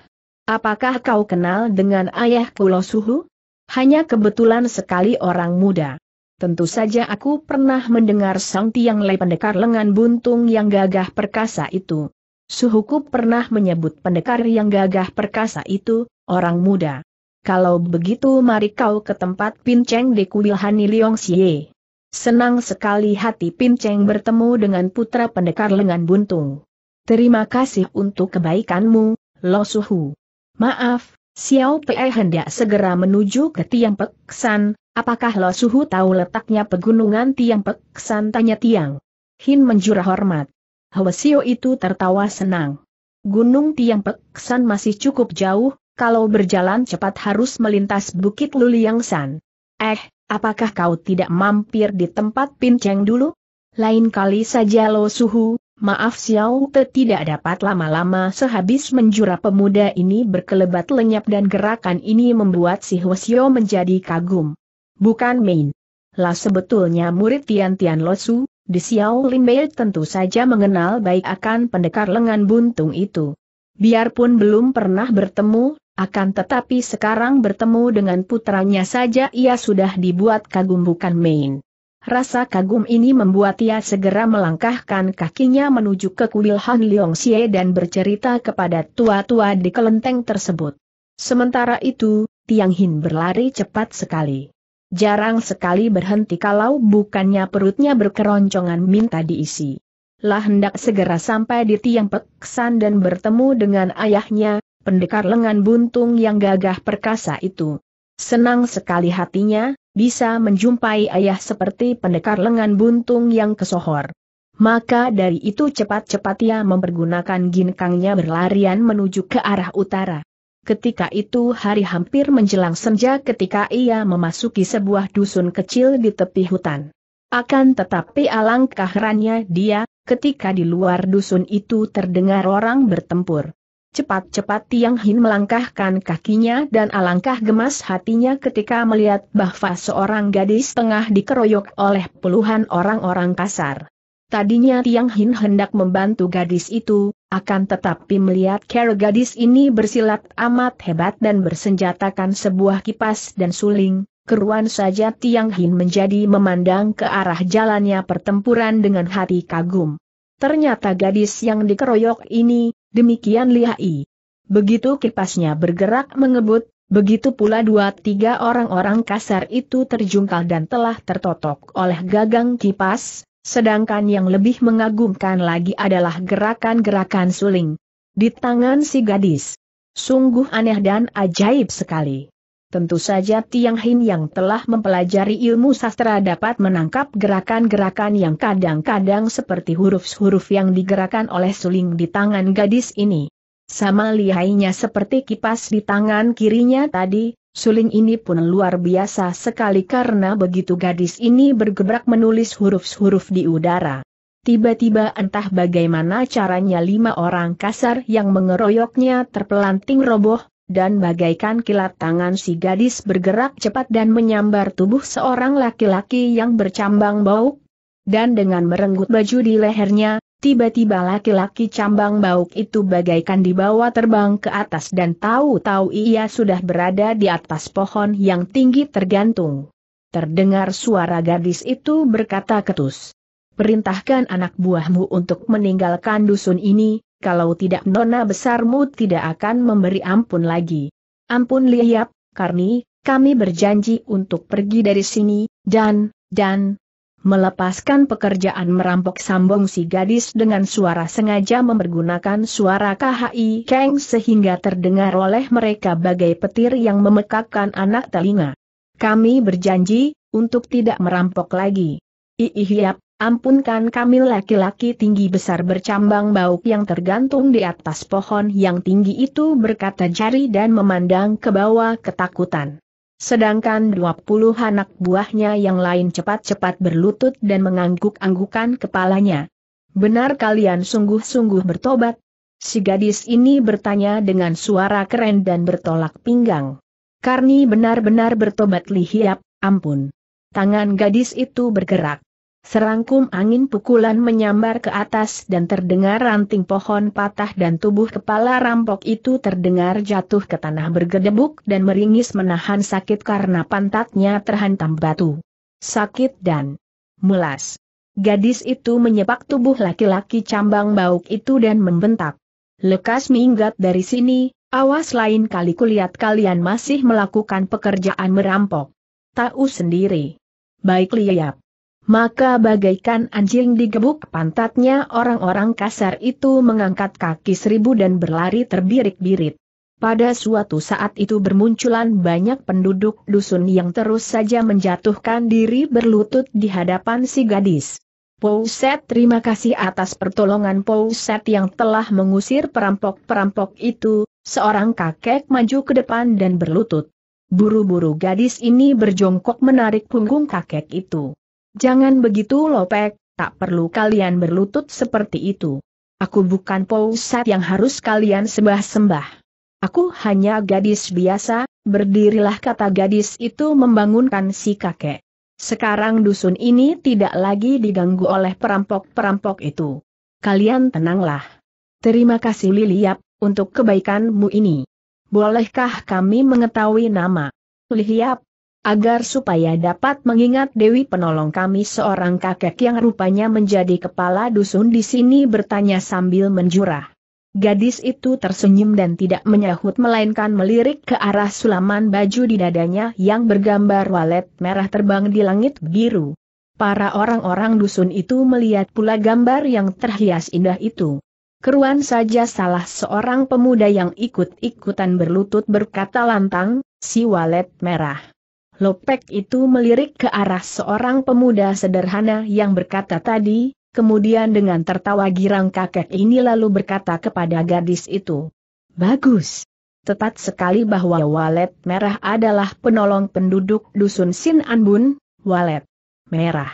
Apakah kau kenal dengan ayahku Lo Suhu? Hanya kebetulan sekali orang muda. Tentu saja aku pernah mendengar sang tiang le pendekar lengan buntung yang gagah perkasa itu. Suhuku pernah menyebut pendekar yang gagah perkasa itu, orang muda kalau begitu mari kau ke tempat Pinceng di kuil Hani Leong Xie. Senang sekali hati Pinceng bertemu dengan putra pendekar lengan buntung. Terima kasih untuk kebaikanmu, Lo Suhu. Maaf, Xiao Pei hendak segera menuju ke Tiang Peksan, apakah Lo Suhu tahu letaknya pegunungan Tiang Peksan tanya Tiang. Hin menjurah hormat. Hwasio itu tertawa senang. Gunung Tiang Peksan masih cukup jauh, kalau berjalan cepat harus melintas Bukit Luliangsan. Eh, apakah kau tidak mampir di tempat pinceng dulu? Lain kali saja lo suhu, maaf Xiao Te tidak dapat lama-lama sehabis menjura pemuda ini berkelebat lenyap dan gerakan ini membuat si Hwasyo menjadi kagum. Bukan main. Lah sebetulnya murid Tian Tian Lo Su, di Xiao Limbei tentu saja mengenal baik akan pendekar lengan buntung itu. Biarpun belum pernah bertemu, akan tetapi sekarang bertemu dengan putranya saja ia sudah dibuat kagum bukan main. Rasa kagum ini membuat ia segera melangkahkan kakinya menuju ke kuil Han Leong Xie dan bercerita kepada tua-tua di kelenteng tersebut. Sementara itu, Tiang Hin berlari cepat sekali. Jarang sekali berhenti kalau bukannya perutnya berkeroncongan minta diisi. Lah hendak segera sampai di Tiang Peksan dan bertemu dengan ayahnya, pendekar lengan buntung yang gagah perkasa itu. Senang sekali hatinya, bisa menjumpai ayah seperti pendekar lengan buntung yang kesohor. Maka dari itu cepat-cepat ia mempergunakan ginkangnya berlarian menuju ke arah utara. Ketika itu hari hampir menjelang senja ketika ia memasuki sebuah dusun kecil di tepi hutan. Akan tetapi alangkah herannya dia, ketika di luar dusun itu terdengar orang bertempur. Cepat-cepat Tiang Hin melangkahkan kakinya dan alangkah gemas hatinya ketika melihat bahwa seorang gadis tengah dikeroyok oleh puluhan orang-orang kasar. Tadinya Tiang Hin hendak membantu gadis itu, akan tetapi melihat cara gadis ini bersilat amat hebat dan bersenjatakan sebuah kipas dan suling, keruan saja Tiang Hin menjadi memandang ke arah jalannya pertempuran dengan hati kagum. Ternyata gadis yang dikeroyok ini, Demikian lihai. Begitu kipasnya bergerak mengebut, begitu pula dua tiga orang-orang kasar itu terjungkal dan telah tertotok oleh gagang kipas, sedangkan yang lebih mengagumkan lagi adalah gerakan-gerakan suling. Di tangan si gadis. Sungguh aneh dan ajaib sekali. Tentu saja Tiang Hin yang telah mempelajari ilmu sastra dapat menangkap gerakan-gerakan yang kadang-kadang seperti huruf-huruf yang digerakkan oleh suling di tangan gadis ini. Sama lihainya seperti kipas di tangan kirinya tadi, suling ini pun luar biasa sekali karena begitu gadis ini bergebrak menulis huruf-huruf di udara. Tiba-tiba entah bagaimana caranya lima orang kasar yang mengeroyoknya terpelanting roboh, dan bagaikan kilat tangan si gadis bergerak cepat dan menyambar tubuh seorang laki-laki yang bercambang bau. Dan dengan merenggut baju di lehernya, tiba-tiba laki-laki cambang bau itu bagaikan dibawa terbang ke atas dan tahu-tahu ia sudah berada di atas pohon yang tinggi tergantung. Terdengar suara gadis itu berkata ketus. Perintahkan anak buahmu untuk meninggalkan dusun ini, kalau tidak nona besarmu tidak akan memberi ampun lagi. Ampun liap, Karni, kami berjanji untuk pergi dari sini, dan, dan, melepaskan pekerjaan merampok sambung si gadis dengan suara sengaja mempergunakan suara KHI Kang sehingga terdengar oleh mereka bagai petir yang memekakkan anak telinga. Kami berjanji, untuk tidak merampok lagi. Iihiap, Ampunkan kami laki-laki tinggi besar bercambang bauk yang tergantung di atas pohon yang tinggi itu berkata jari dan memandang ke bawah ketakutan. Sedangkan dua puluh anak buahnya yang lain cepat-cepat berlutut dan mengangguk-anggukan kepalanya. Benar kalian sungguh-sungguh bertobat? Si gadis ini bertanya dengan suara keren dan bertolak pinggang. Karni benar-benar bertobat lihiap, ampun. Tangan gadis itu bergerak. Serangkum angin pukulan menyambar ke atas dan terdengar ranting pohon patah dan tubuh kepala rampok itu terdengar jatuh ke tanah bergedebuk dan meringis menahan sakit karena pantatnya terhantam batu. Sakit dan mulas. Gadis itu menyepak tubuh laki-laki cambang bauk itu dan membentak. Lekas minggat dari sini, awas lain kali kulihat kalian masih melakukan pekerjaan merampok. Tahu sendiri. Baik liap maka bagaikan anjing digebuk pantatnya orang-orang kasar itu mengangkat kaki seribu dan berlari terbirik-birit. Pada suatu saat itu bermunculan banyak penduduk dusun yang terus saja menjatuhkan diri berlutut di hadapan si gadis. Pouset terima kasih atas pertolongan Pouset yang telah mengusir perampok-perampok itu, seorang kakek maju ke depan dan berlutut. Buru-buru gadis ini berjongkok menarik punggung kakek itu. Jangan begitu lopek, tak perlu kalian berlutut seperti itu. Aku bukan pausat yang harus kalian sembah-sembah. Aku hanya gadis biasa, berdirilah kata gadis itu membangunkan si kakek. Sekarang dusun ini tidak lagi diganggu oleh perampok-perampok itu. Kalian tenanglah. Terima kasih Liliap, untuk kebaikanmu ini. Bolehkah kami mengetahui nama? Liliap, agar supaya dapat mengingat Dewi penolong kami seorang kakek yang rupanya menjadi kepala dusun di sini bertanya sambil menjurah. Gadis itu tersenyum dan tidak menyahut melainkan melirik ke arah sulaman baju di dadanya yang bergambar walet merah terbang di langit biru. Para orang-orang dusun itu melihat pula gambar yang terhias indah itu. Keruan saja salah seorang pemuda yang ikut-ikutan berlutut berkata lantang, si walet merah. Lopek itu melirik ke arah seorang pemuda sederhana yang berkata tadi, kemudian dengan tertawa girang kakek ini lalu berkata kepada gadis itu. Bagus. Tepat sekali bahwa walet merah adalah penolong penduduk dusun Sin Anbun, walet merah.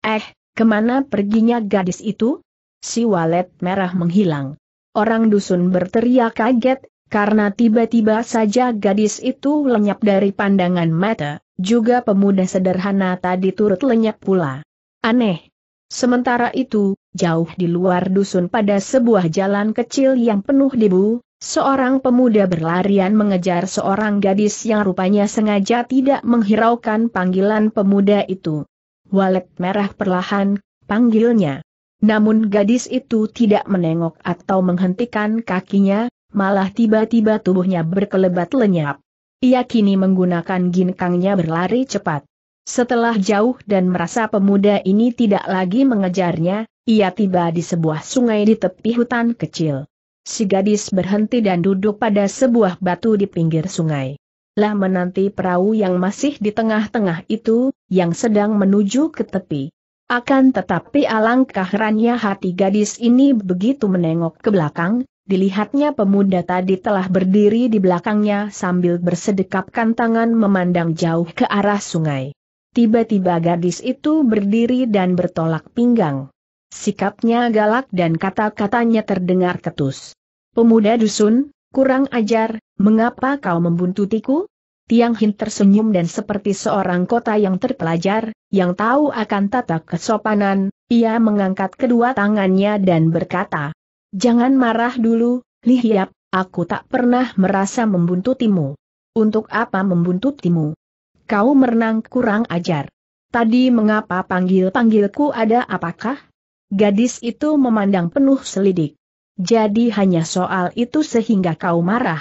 Eh, kemana perginya gadis itu? Si walet merah menghilang. Orang dusun berteriak kaget, karena tiba-tiba saja gadis itu lenyap dari pandangan mata, juga pemuda sederhana tadi turut lenyap pula. Aneh. Sementara itu, jauh di luar dusun pada sebuah jalan kecil yang penuh debu, seorang pemuda berlarian mengejar seorang gadis yang rupanya sengaja tidak menghiraukan panggilan pemuda itu. Walet merah perlahan, panggilnya. Namun gadis itu tidak menengok atau menghentikan kakinya, malah tiba-tiba tubuhnya berkelebat lenyap. Ia kini menggunakan ginkangnya berlari cepat. Setelah jauh dan merasa pemuda ini tidak lagi mengejarnya, ia tiba di sebuah sungai di tepi hutan kecil. Si gadis berhenti dan duduk pada sebuah batu di pinggir sungai. Lah menanti perahu yang masih di tengah-tengah itu, yang sedang menuju ke tepi. Akan tetapi alangkah herannya hati gadis ini begitu menengok ke belakang, dilihatnya pemuda tadi telah berdiri di belakangnya sambil bersedekapkan tangan memandang jauh ke arah sungai. Tiba-tiba gadis itu berdiri dan bertolak pinggang. Sikapnya galak dan kata-katanya terdengar ketus. Pemuda dusun, kurang ajar, mengapa kau membuntutiku? Tiang Hin tersenyum dan seperti seorang kota yang terpelajar, yang tahu akan tata kesopanan, ia mengangkat kedua tangannya dan berkata, Jangan marah dulu, Lihiap, aku tak pernah merasa membuntutimu. Untuk apa membuntutimu? Kau merenang kurang ajar. Tadi mengapa panggil-panggilku ada apakah? Gadis itu memandang penuh selidik. Jadi hanya soal itu sehingga kau marah.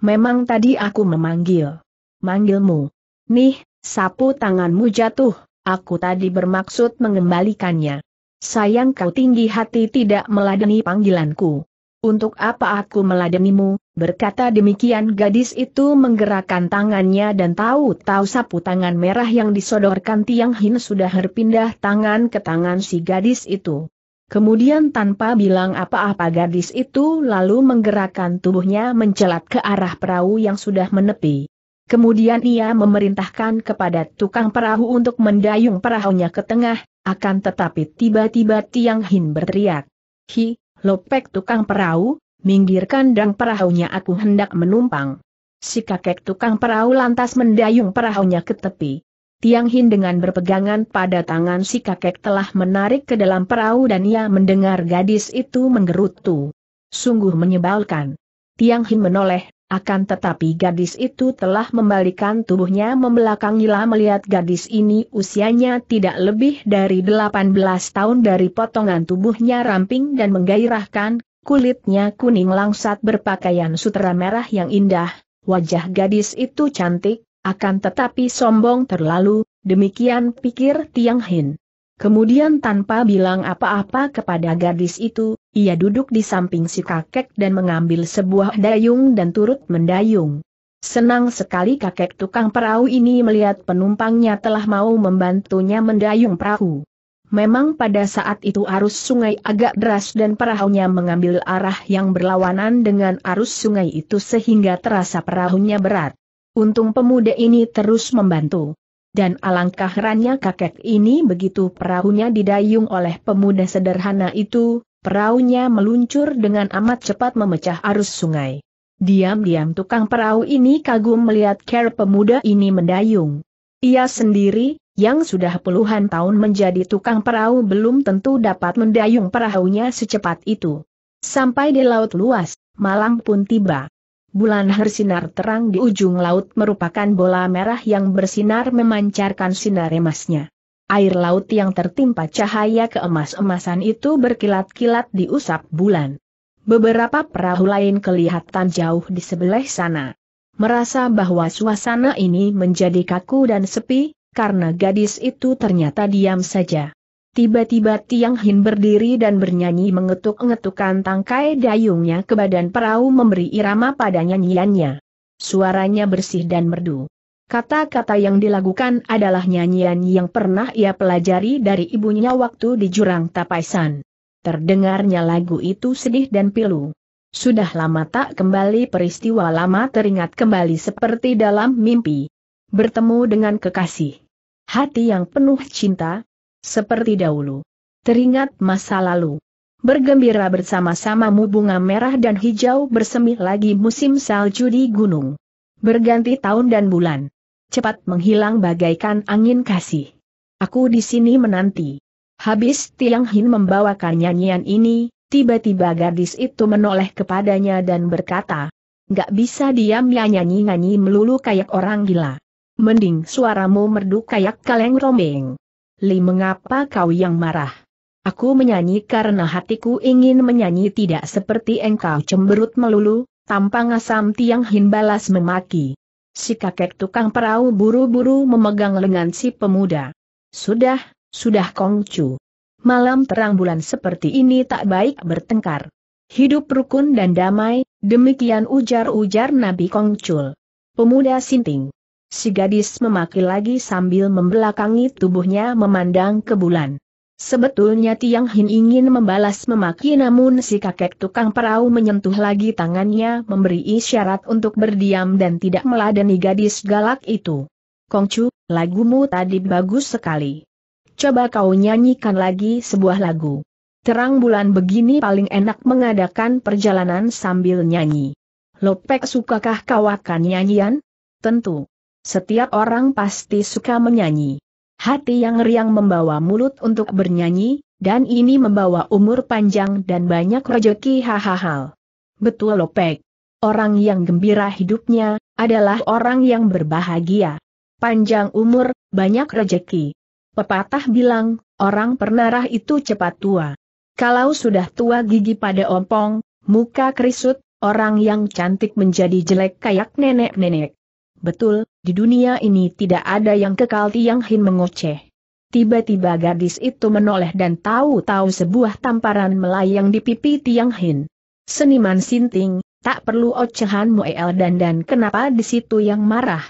Memang tadi aku memanggil. Manggilmu. Nih, sapu tanganmu jatuh, aku tadi bermaksud mengembalikannya. Sayang kau tinggi hati tidak meladeni panggilanku. Untuk apa aku meladenimu, berkata demikian gadis itu menggerakkan tangannya dan tahu-tahu sapu tangan merah yang disodorkan Tiang Hin sudah berpindah tangan ke tangan si gadis itu. Kemudian tanpa bilang apa-apa gadis itu lalu menggerakkan tubuhnya mencelat ke arah perahu yang sudah menepi. Kemudian ia memerintahkan kepada tukang perahu untuk mendayung perahunya ke tengah, akan tetapi tiba-tiba Tiang Hin berteriak. Hi, lopek tukang perahu, minggirkan dan perahunya aku hendak menumpang. Si kakek tukang perahu lantas mendayung perahunya ke tepi. Tiang Hin dengan berpegangan pada tangan si kakek telah menarik ke dalam perahu dan ia mendengar gadis itu menggerutu. Sungguh menyebalkan. Tiang Hin menoleh, akan tetapi gadis itu telah membalikan tubuhnya lah melihat gadis ini usianya tidak lebih dari 18 tahun dari potongan tubuhnya ramping dan menggairahkan, kulitnya kuning langsat berpakaian sutera merah yang indah, wajah gadis itu cantik, akan tetapi sombong terlalu, demikian pikir Tiang Hin. Kemudian tanpa bilang apa-apa kepada gadis itu, ia duduk di samping si kakek dan mengambil sebuah dayung dan turut mendayung. Senang sekali kakek tukang perahu ini melihat penumpangnya telah mau membantunya mendayung perahu. Memang pada saat itu arus sungai agak deras dan perahunya mengambil arah yang berlawanan dengan arus sungai itu sehingga terasa perahunya berat. Untung pemuda ini terus membantu dan alangkah rannya kakek ini begitu perahunya didayung oleh pemuda sederhana itu, perahunya meluncur dengan amat cepat memecah arus sungai. Diam-diam tukang perahu ini kagum melihat care pemuda ini mendayung. Ia sendiri, yang sudah puluhan tahun menjadi tukang perahu belum tentu dapat mendayung perahunya secepat itu. Sampai di laut luas, malam pun tiba. Bulan bersinar terang di ujung laut merupakan bola merah yang bersinar memancarkan sinar emasnya. Air laut yang tertimpa cahaya keemas-emasan itu berkilat-kilat di usap bulan. Beberapa perahu lain kelihatan jauh di sebelah sana. Merasa bahwa suasana ini menjadi kaku dan sepi, karena gadis itu ternyata diam saja. Tiba-tiba Tiang Hin berdiri dan bernyanyi mengetuk ngetukkan tangkai dayungnya ke badan perahu memberi irama pada nyanyiannya. Suaranya bersih dan merdu. Kata-kata yang dilakukan adalah nyanyian yang pernah ia pelajari dari ibunya waktu di jurang Tapaisan. Terdengarnya lagu itu sedih dan pilu. Sudah lama tak kembali peristiwa lama teringat kembali seperti dalam mimpi. Bertemu dengan kekasih. Hati yang penuh cinta, seperti dahulu. Teringat masa lalu. Bergembira bersama sama bunga merah dan hijau bersemi lagi musim salju di gunung. Berganti tahun dan bulan. Cepat menghilang bagaikan angin kasih. Aku di sini menanti. Habis Tiang Hin membawakan nyanyian ini, tiba-tiba gadis itu menoleh kepadanya dan berkata, Gak bisa diam ya nyanyi-nyanyi melulu kayak orang gila. Mending suaramu merdu kayak kaleng rombeng. Li mengapa kau yang marah? Aku menyanyi karena hatiku ingin menyanyi tidak seperti engkau cemberut melulu, tampang asam tiang hin balas memaki. Si kakek tukang perahu buru-buru memegang lengan si pemuda. Sudah, sudah kongcu. Malam terang bulan seperti ini tak baik bertengkar. Hidup rukun dan damai, demikian ujar-ujar Nabi Kongcul. Pemuda Sinting. Si gadis memaki lagi sambil membelakangi tubuhnya memandang ke bulan. Sebetulnya Tiang Hin ingin membalas memaki namun si kakek tukang perahu menyentuh lagi tangannya memberi isyarat untuk berdiam dan tidak meladeni gadis galak itu. Kongcu, lagumu tadi bagus sekali. Coba kau nyanyikan lagi sebuah lagu. Terang bulan begini paling enak mengadakan perjalanan sambil nyanyi. Lopek sukakah kau akan nyanyian? Tentu. Setiap orang pasti suka menyanyi. Hati yang riang membawa mulut untuk bernyanyi, dan ini membawa umur panjang dan banyak rejeki hahaha. Betul Lopek. Orang yang gembira hidupnya, adalah orang yang berbahagia. Panjang umur, banyak rejeki. Pepatah bilang, orang pernarah itu cepat tua. Kalau sudah tua gigi pada ompong, muka kerisut, orang yang cantik menjadi jelek kayak nenek-nenek. Betul, di dunia ini tidak ada yang kekal Tiang Hin mengoceh. Tiba-tiba gadis itu menoleh dan tahu-tahu sebuah tamparan melayang di pipi Tiang Hin. Seniman sinting, tak perlu ocehanmu El dan dan kenapa di situ yang marah?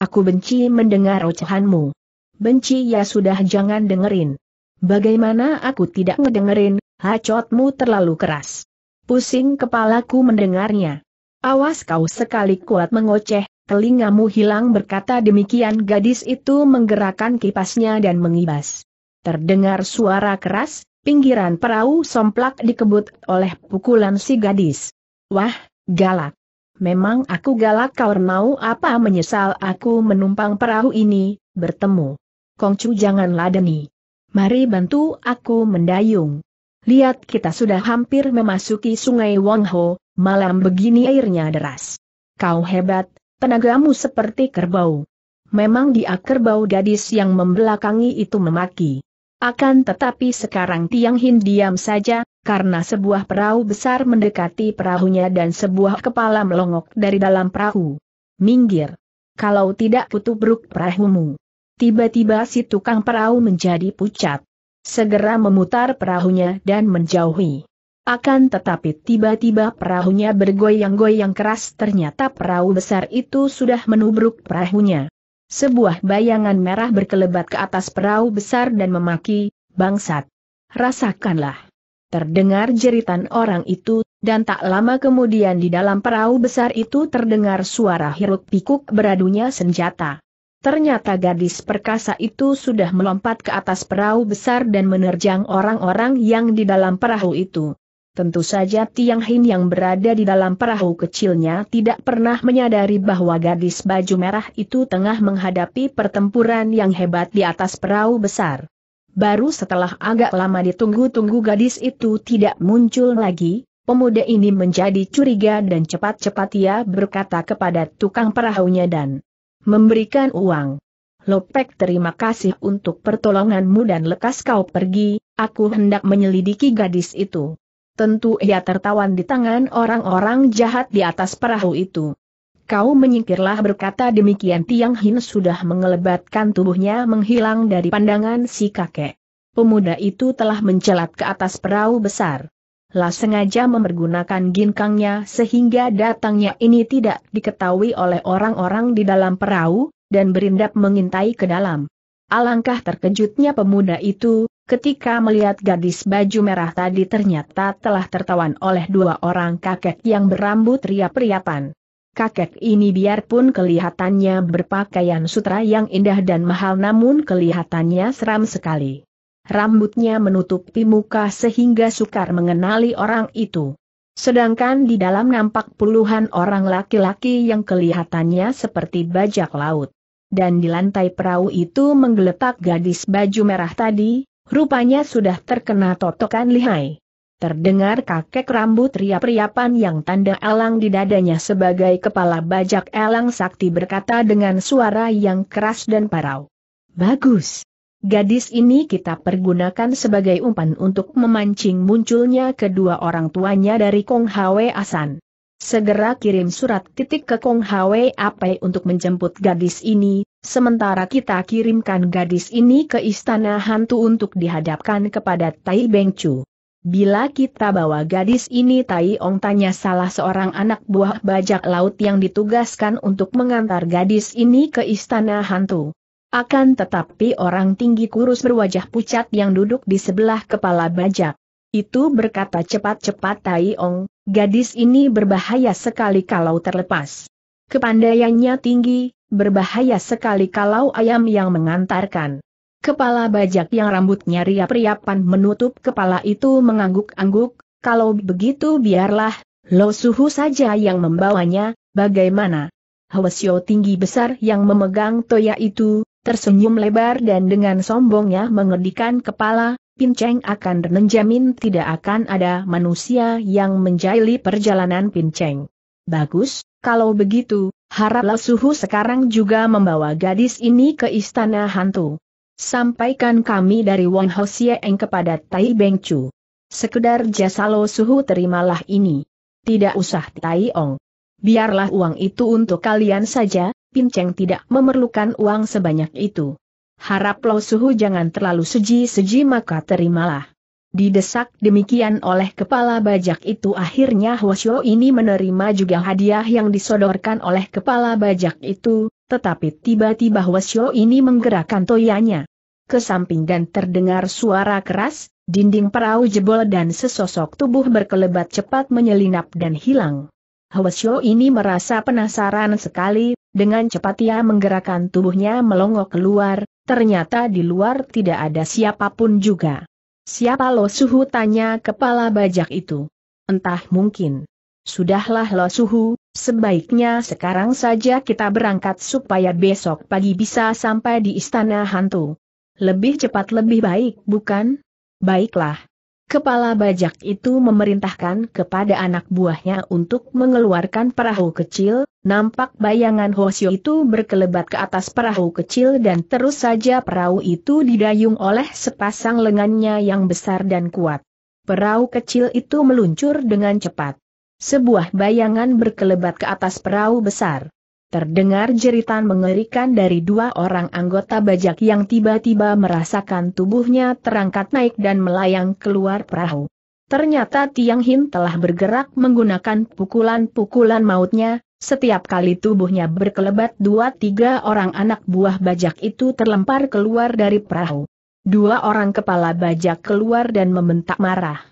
Aku benci mendengar ocehanmu. Benci ya sudah jangan dengerin. Bagaimana aku tidak ngedengerin, hacotmu terlalu keras. Pusing kepalaku mendengarnya. Awas kau sekali kuat mengoceh, Telingamu hilang berkata demikian gadis itu menggerakkan kipasnya dan mengibas. Terdengar suara keras, pinggiran perahu somplak dikebut oleh pukulan si gadis. Wah, galak. Memang aku galak kau mau apa menyesal aku menumpang perahu ini, bertemu. Kongcu jangan ladeni. Mari bantu aku mendayung. Lihat kita sudah hampir memasuki sungai Wangho, malam begini airnya deras. Kau hebat, Tenagamu seperti kerbau. Memang dia kerbau gadis yang membelakangi itu memaki. Akan tetapi sekarang Tiang Hin diam saja, karena sebuah perahu besar mendekati perahunya dan sebuah kepala melongok dari dalam perahu. Minggir! Kalau tidak kutubruk perahumu. Tiba-tiba si tukang perahu menjadi pucat. Segera memutar perahunya dan menjauhi. Akan tetapi tiba-tiba perahunya bergoyang-goyang keras ternyata perahu besar itu sudah menubruk perahunya. Sebuah bayangan merah berkelebat ke atas perahu besar dan memaki, bangsat. Rasakanlah. Terdengar jeritan orang itu, dan tak lama kemudian di dalam perahu besar itu terdengar suara hiruk-pikuk beradunya senjata. Ternyata gadis perkasa itu sudah melompat ke atas perahu besar dan menerjang orang-orang yang di dalam perahu itu. Tentu saja Tiang Hin yang berada di dalam perahu kecilnya tidak pernah menyadari bahwa gadis baju merah itu tengah menghadapi pertempuran yang hebat di atas perahu besar. Baru setelah agak lama ditunggu-tunggu gadis itu tidak muncul lagi, pemuda ini menjadi curiga dan cepat-cepat ia berkata kepada tukang perahunya dan memberikan uang. Lopek terima kasih untuk pertolonganmu dan lekas kau pergi, aku hendak menyelidiki gadis itu. Tentu ia tertawan di tangan orang-orang jahat di atas perahu itu. Kau menyingkirlah berkata demikian Tiang Hin sudah mengelebatkan tubuhnya menghilang dari pandangan si kakek. Pemuda itu telah mencelat ke atas perahu besar. Lah sengaja memergunakan ginkangnya sehingga datangnya ini tidak diketahui oleh orang-orang di dalam perahu, dan berindap mengintai ke dalam. Alangkah terkejutnya pemuda itu, ketika melihat gadis baju merah tadi ternyata telah tertawan oleh dua orang kakek yang berambut ria riapan Kakek ini biarpun kelihatannya berpakaian sutra yang indah dan mahal namun kelihatannya seram sekali. Rambutnya menutupi muka sehingga sukar mengenali orang itu. Sedangkan di dalam nampak puluhan orang laki-laki yang kelihatannya seperti bajak laut. Dan di lantai perahu itu menggeletak gadis baju merah tadi, Rupanya sudah terkena totokan lihai. Terdengar kakek rambut riap-riapan yang tanda elang di dadanya sebagai kepala bajak elang sakti berkata dengan suara yang keras dan parau. Bagus. Gadis ini kita pergunakan sebagai umpan untuk memancing munculnya kedua orang tuanya dari Kong Hwe Asan. Segera kirim surat titik ke Kong Hwe Apai untuk menjemput gadis ini, sementara kita kirimkan gadis ini ke istana hantu untuk dihadapkan kepada Tai Beng Chu. Bila kita bawa gadis ini Tai Ong tanya salah seorang anak buah bajak laut yang ditugaskan untuk mengantar gadis ini ke istana hantu. Akan tetapi orang tinggi kurus berwajah pucat yang duduk di sebelah kepala bajak itu berkata cepat-cepat Tai Ong, gadis ini berbahaya sekali kalau terlepas. Kepandaiannya tinggi, berbahaya sekali kalau ayam yang mengantarkan. Kepala bajak yang rambutnya riap-riapan menutup kepala itu mengangguk-angguk, kalau begitu biarlah, lo suhu saja yang membawanya, bagaimana? Hwasyo tinggi besar yang memegang toya itu, tersenyum lebar dan dengan sombongnya mengedikan kepala, Pin Cheng akan menjamin tidak akan ada manusia yang menjaili perjalanan Pin Cheng. Bagus, kalau begitu, haraplah suhu sekarang juga membawa gadis ini ke istana hantu. Sampaikan kami dari Wang Ho Sieng kepada Tai Beng Chu. Sekedar jasa lo suhu terimalah ini. Tidak usah Tai Ong. Biarlah uang itu untuk kalian saja, Pinceng tidak memerlukan uang sebanyak itu. Harap Lo Suhu jangan terlalu seji-seji maka terimalah. Didesak demikian oleh kepala bajak itu akhirnya Hwasyo ini menerima juga hadiah yang disodorkan oleh kepala bajak itu, tetapi tiba-tiba Hwasyo ini menggerakkan toyanya. Ke samping dan terdengar suara keras, dinding perahu jebol dan sesosok tubuh berkelebat cepat menyelinap dan hilang. Hwasyo ini merasa penasaran sekali, dengan cepat ia menggerakkan tubuhnya melongok keluar, ternyata di luar tidak ada siapapun juga. Siapa Lo Suhu tanya kepala bajak itu. Entah mungkin. Sudahlah Lo Suhu, sebaiknya sekarang saja kita berangkat supaya besok pagi bisa sampai di istana hantu. Lebih cepat lebih baik bukan? Baiklah. Kepala bajak itu memerintahkan kepada anak buahnya untuk mengeluarkan perahu kecil, nampak bayangan Hosio itu berkelebat ke atas perahu kecil dan terus saja perahu itu didayung oleh sepasang lengannya yang besar dan kuat. Perahu kecil itu meluncur dengan cepat. Sebuah bayangan berkelebat ke atas perahu besar. Terdengar jeritan mengerikan dari dua orang anggota bajak yang tiba-tiba merasakan tubuhnya terangkat naik dan melayang keluar perahu. Ternyata Tiang Hin telah bergerak menggunakan pukulan-pukulan mautnya, setiap kali tubuhnya berkelebat dua tiga orang anak buah bajak itu terlempar keluar dari perahu. Dua orang kepala bajak keluar dan membentak marah.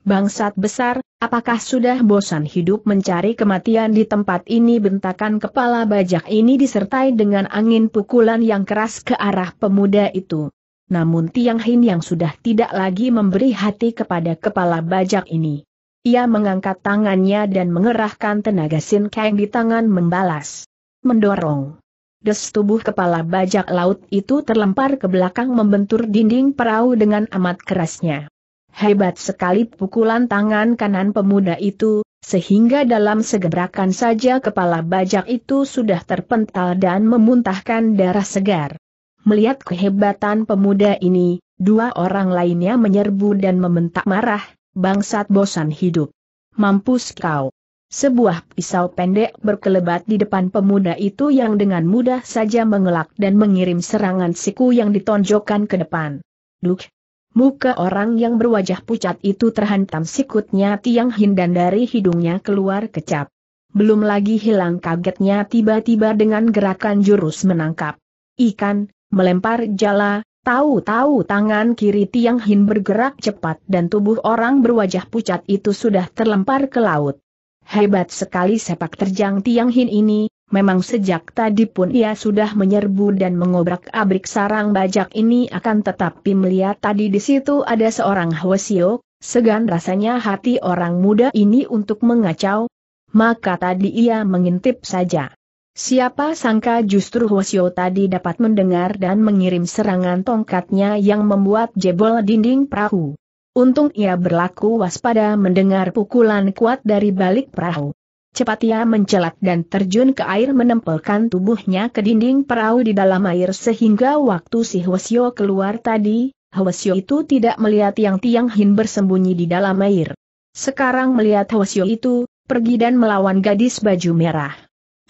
Bangsat besar, apakah sudah bosan hidup mencari kematian di tempat ini bentakan kepala bajak ini disertai dengan angin pukulan yang keras ke arah pemuda itu. Namun Tiang Hin yang sudah tidak lagi memberi hati kepada kepala bajak ini. Ia mengangkat tangannya dan mengerahkan tenaga Sin Kang di tangan membalas. Mendorong. Des tubuh kepala bajak laut itu terlempar ke belakang membentur dinding perahu dengan amat kerasnya. Hebat sekali pukulan tangan kanan pemuda itu, sehingga dalam segebrakan saja kepala bajak itu sudah terpental dan memuntahkan darah segar. Melihat kehebatan pemuda ini, dua orang lainnya menyerbu dan membentak marah, bangsat bosan hidup. Mampus kau! Sebuah pisau pendek berkelebat di depan pemuda itu yang dengan mudah saja mengelak dan mengirim serangan siku yang ditonjokkan ke depan. Duk, Muka orang yang berwajah pucat itu terhantam sikutnya Tiang Hin dan dari hidungnya keluar kecap. Belum lagi hilang kagetnya tiba-tiba dengan gerakan jurus menangkap ikan, melempar jala, tahu-tahu tangan kiri Tiang Hin bergerak cepat dan tubuh orang berwajah pucat itu sudah terlempar ke laut. Hebat sekali sepak terjang Tiang Hin ini, Memang sejak tadi pun ia sudah menyerbu dan mengobrak-abrik sarang bajak ini akan tetapi melihat tadi di situ ada seorang Hwasio, segan rasanya hati orang muda ini untuk mengacau, maka tadi ia mengintip saja. Siapa sangka justru Hwasio tadi dapat mendengar dan mengirim serangan tongkatnya yang membuat jebol dinding perahu. Untung ia berlaku waspada mendengar pukulan kuat dari balik perahu. Cepat ia mencelak dan terjun ke air menempelkan tubuhnya ke dinding perahu di dalam air sehingga waktu si Hwasyo keluar tadi, Hwasyo itu tidak melihat yang Tiang Hin bersembunyi di dalam air. Sekarang melihat Hwasyo itu, pergi dan melawan gadis baju merah.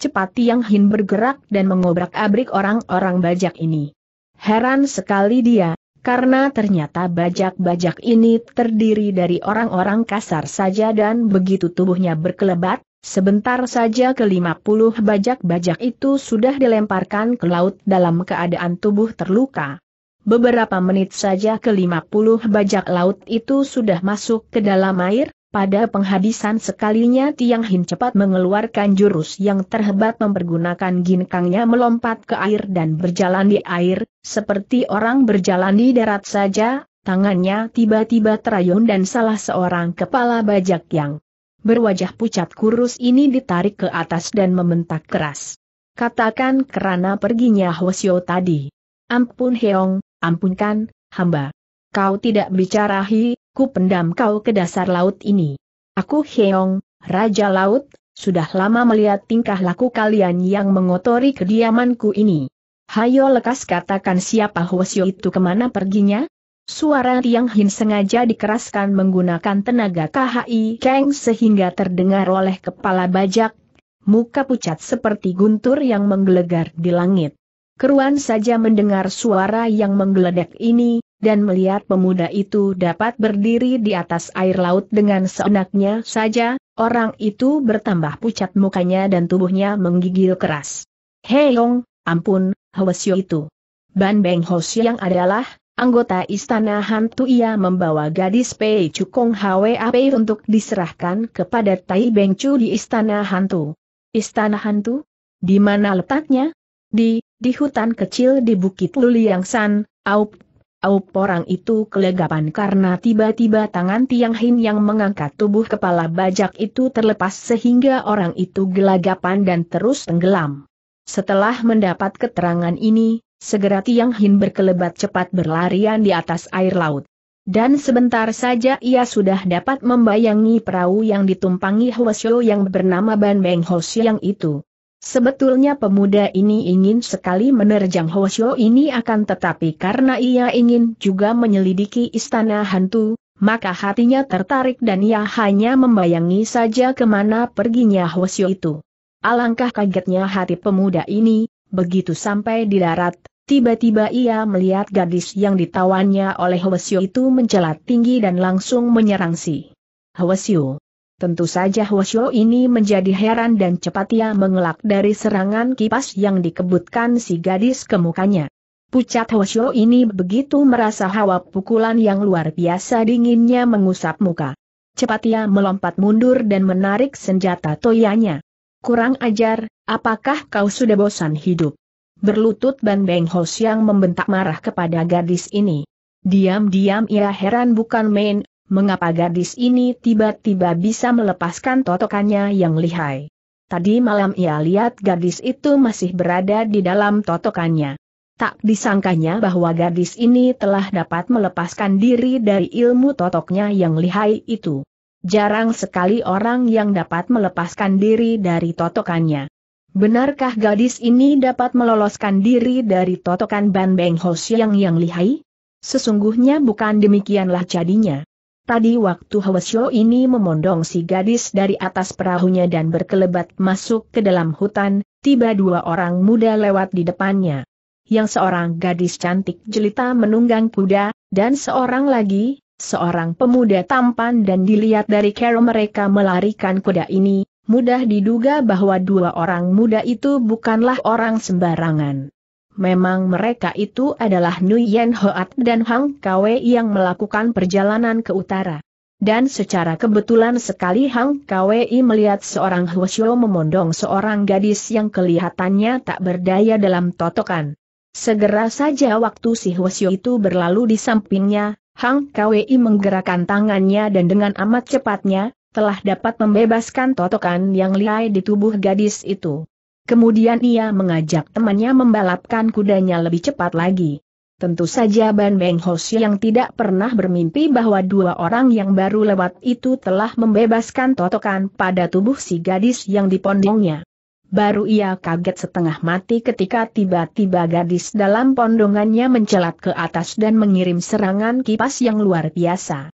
Cepat Tiang Hin bergerak dan mengobrak-abrik orang-orang bajak ini. Heran sekali dia, karena ternyata bajak-bajak ini terdiri dari orang-orang kasar saja dan begitu tubuhnya berkelebat, Sebentar saja kelima puluh bajak-bajak itu sudah dilemparkan ke laut dalam keadaan tubuh terluka. Beberapa menit saja kelima puluh bajak laut itu sudah masuk ke dalam air, pada penghabisan sekalinya Tiang Hin cepat mengeluarkan jurus yang terhebat mempergunakan ginkangnya melompat ke air dan berjalan di air, seperti orang berjalan di darat saja, tangannya tiba-tiba terayun dan salah seorang kepala bajak yang berwajah pucat kurus ini ditarik ke atas dan membentak keras. Katakan kerana perginya Hwasyo tadi. Ampun Heong, ampunkan, hamba. Kau tidak bicara hi, ku pendam kau ke dasar laut ini. Aku Heong, Raja Laut, sudah lama melihat tingkah laku kalian yang mengotori kediamanku ini. Hayo lekas katakan siapa Hwasyo itu kemana perginya? Suara Tiang Hin sengaja dikeraskan menggunakan tenaga KHI Kang sehingga terdengar oleh kepala bajak, muka pucat seperti guntur yang menggelegar di langit. Keruan saja mendengar suara yang menggeledek ini, dan melihat pemuda itu dapat berdiri di atas air laut dengan seenaknya saja, orang itu bertambah pucat mukanya dan tubuhnya menggigil keras. Hei Yong, ampun, Hwasyo itu. Ban Beng Hwasyo yang adalah, anggota istana hantu ia membawa gadis Pei Cukong HWAP untuk diserahkan kepada Tai Beng Chu di istana hantu. Istana hantu? Di mana letaknya? Di, di hutan kecil di Bukit Luliang San, Aup. Aup orang itu kelegapan karena tiba-tiba tangan Tiang Hin yang mengangkat tubuh kepala bajak itu terlepas sehingga orang itu gelagapan dan terus tenggelam. Setelah mendapat keterangan ini, Segera Tiang Hin berkelebat cepat berlarian di atas air laut. Dan sebentar saja ia sudah dapat membayangi perahu yang ditumpangi Hwasyo yang bernama Ban Beng yang itu. Sebetulnya pemuda ini ingin sekali menerjang Hwasyo ini akan tetapi karena ia ingin juga menyelidiki istana hantu, maka hatinya tertarik dan ia hanya membayangi saja kemana perginya Hwasyo itu. Alangkah kagetnya hati pemuda ini, begitu sampai di darat, Tiba-tiba ia melihat gadis yang ditawannya oleh Hwasyu itu mencelat tinggi dan langsung menyerang si Hwasyu. Tentu saja Hwasyu ini menjadi heran dan cepat ia mengelak dari serangan kipas yang dikebutkan si gadis ke mukanya. Pucat Hwasyu ini begitu merasa hawa pukulan yang luar biasa dinginnya mengusap muka. Cepat ia melompat mundur dan menarik senjata toyanya. Kurang ajar, apakah kau sudah bosan hidup? berlutut Ban Beng Hos yang membentak marah kepada gadis ini. Diam-diam ia heran bukan main, mengapa gadis ini tiba-tiba bisa melepaskan totokannya yang lihai. Tadi malam ia lihat gadis itu masih berada di dalam totokannya. Tak disangkanya bahwa gadis ini telah dapat melepaskan diri dari ilmu totoknya yang lihai itu. Jarang sekali orang yang dapat melepaskan diri dari totokannya. Benarkah gadis ini dapat meloloskan diri dari totokan Ban Beng Ho Xiang yang lihai? Sesungguhnya bukan demikianlah jadinya. Tadi waktu Hwasyo ini memondong si gadis dari atas perahunya dan berkelebat masuk ke dalam hutan, tiba dua orang muda lewat di depannya. Yang seorang gadis cantik jelita menunggang kuda, dan seorang lagi, seorang pemuda tampan dan dilihat dari kera mereka melarikan kuda ini, mudah diduga bahwa dua orang muda itu bukanlah orang sembarangan. Memang mereka itu adalah Nuyen Hoat dan Hang Kwe yang melakukan perjalanan ke utara. Dan secara kebetulan sekali Hang Kwei melihat seorang Hwasyo memondong seorang gadis yang kelihatannya tak berdaya dalam totokan. Segera saja waktu si Hwasyo itu berlalu di sampingnya, Hang Kwei menggerakkan tangannya dan dengan amat cepatnya, telah dapat membebaskan totokan yang liai di tubuh gadis itu. Kemudian ia mengajak temannya membalapkan kudanya lebih cepat lagi. Tentu saja Ban Beng Hoshe yang tidak pernah bermimpi bahwa dua orang yang baru lewat itu telah membebaskan totokan pada tubuh si gadis yang dipondongnya. Baru ia kaget setengah mati ketika tiba-tiba gadis dalam pondongannya mencelat ke atas dan mengirim serangan kipas yang luar biasa.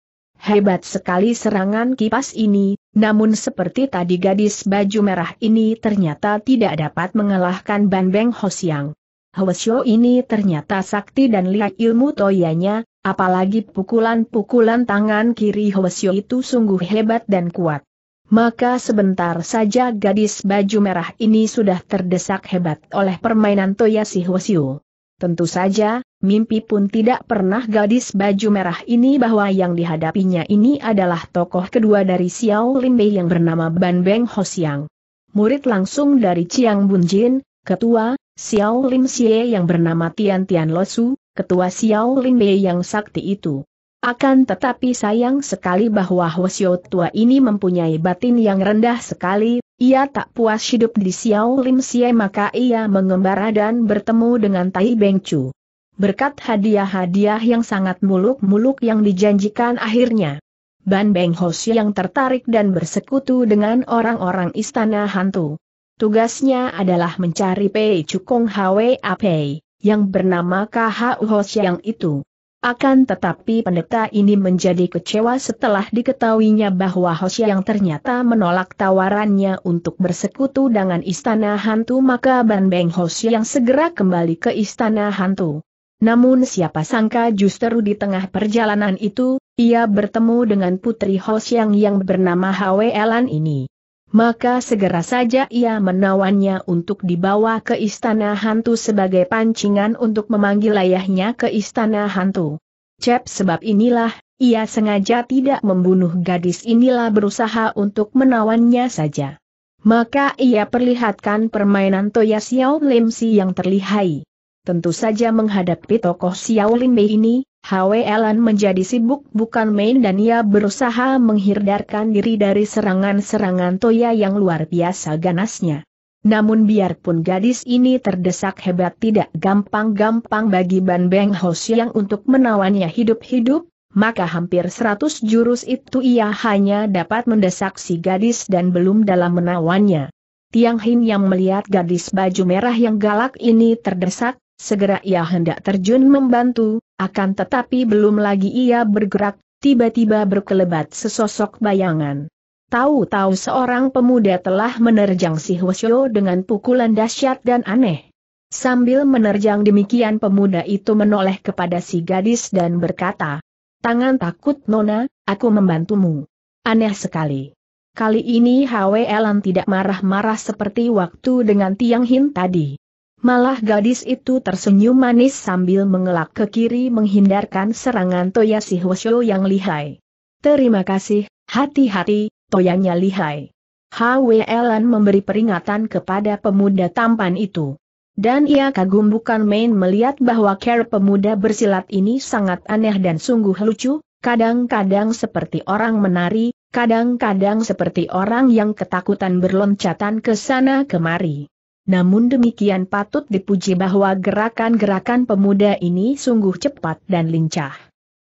Hebat sekali serangan kipas ini, namun seperti tadi gadis baju merah ini ternyata tidak dapat mengalahkan Ban Beng Hosiang. Hwasyo ini ternyata sakti dan lihat ilmu toyanya, apalagi pukulan-pukulan tangan kiri Hwasyo itu sungguh hebat dan kuat. Maka sebentar saja gadis baju merah ini sudah terdesak hebat oleh permainan Toya si Hwasyo. Tentu saja, mimpi pun tidak pernah gadis baju merah ini bahwa yang dihadapinya ini adalah tokoh kedua dari Xiao Limbei yang bernama Ban Beng Hosiang. Murid langsung dari Chiang Bunjin, ketua, Xiao Lim Xie yang bernama Tian Tian Losu, ketua Xiao Limbei yang sakti itu. Akan tetapi sayang sekali bahwa Hosio tua ini mempunyai batin yang rendah sekali, ia tak puas hidup di Xiao Lim Xie maka ia mengembara dan bertemu dengan Tai Beng Chu. Berkat hadiah-hadiah yang sangat muluk-muluk yang dijanjikan akhirnya. Ban Beng Hos yang tertarik dan bersekutu dengan orang-orang istana hantu. Tugasnya adalah mencari Pei Chukong Hwa Pei, yang bernama KHU Ho yang itu. Akan tetapi pendeta ini menjadi kecewa setelah diketahuinya bahwa Hosea yang ternyata menolak tawarannya untuk bersekutu dengan istana hantu maka Ban Beng Hosea yang segera kembali ke istana hantu. Namun siapa sangka justru di tengah perjalanan itu, ia bertemu dengan putri Hosea yang bernama Hwe Elan ini maka segera saja ia menawannya untuk dibawa ke istana hantu sebagai pancingan untuk memanggil ayahnya ke istana hantu. Cep sebab inilah, ia sengaja tidak membunuh gadis inilah berusaha untuk menawannya saja. Maka ia perlihatkan permainan Toya Xiao Lim Si yang terlihai. Tentu saja menghadapi tokoh Xiao Lim ini, Elan menjadi sibuk bukan main dan ia berusaha menghindarkan diri dari serangan-serangan Toya yang luar biasa ganasnya. Namun biarpun gadis ini terdesak hebat tidak gampang-gampang bagi Ban Beng Ho yang untuk menawannya hidup-hidup, maka hampir seratus jurus itu ia hanya dapat mendesak si gadis dan belum dalam menawannya. Tiang Hin yang melihat gadis baju merah yang galak ini terdesak, Segera ia hendak terjun membantu, akan tetapi belum lagi ia bergerak, tiba-tiba berkelebat sesosok bayangan. Tahu-tahu seorang pemuda telah menerjang si Hwasyo dengan pukulan dahsyat dan aneh. Sambil menerjang demikian pemuda itu menoleh kepada si gadis dan berkata, Tangan takut Nona, aku membantumu. Aneh sekali. Kali ini Hwelan tidak marah-marah seperti waktu dengan Tiang Hin tadi. Malah gadis itu tersenyum manis sambil mengelak ke kiri menghindarkan serangan Toya si Hoshio yang lihai. Terima kasih, hati-hati, Toyanya lihai. Hwelan memberi peringatan kepada pemuda tampan itu. Dan ia kagum bukan main melihat bahwa care pemuda bersilat ini sangat aneh dan sungguh lucu, kadang-kadang seperti orang menari, kadang-kadang seperti orang yang ketakutan berloncatan ke sana kemari. Namun demikian patut dipuji bahwa gerakan-gerakan pemuda ini sungguh cepat dan lincah.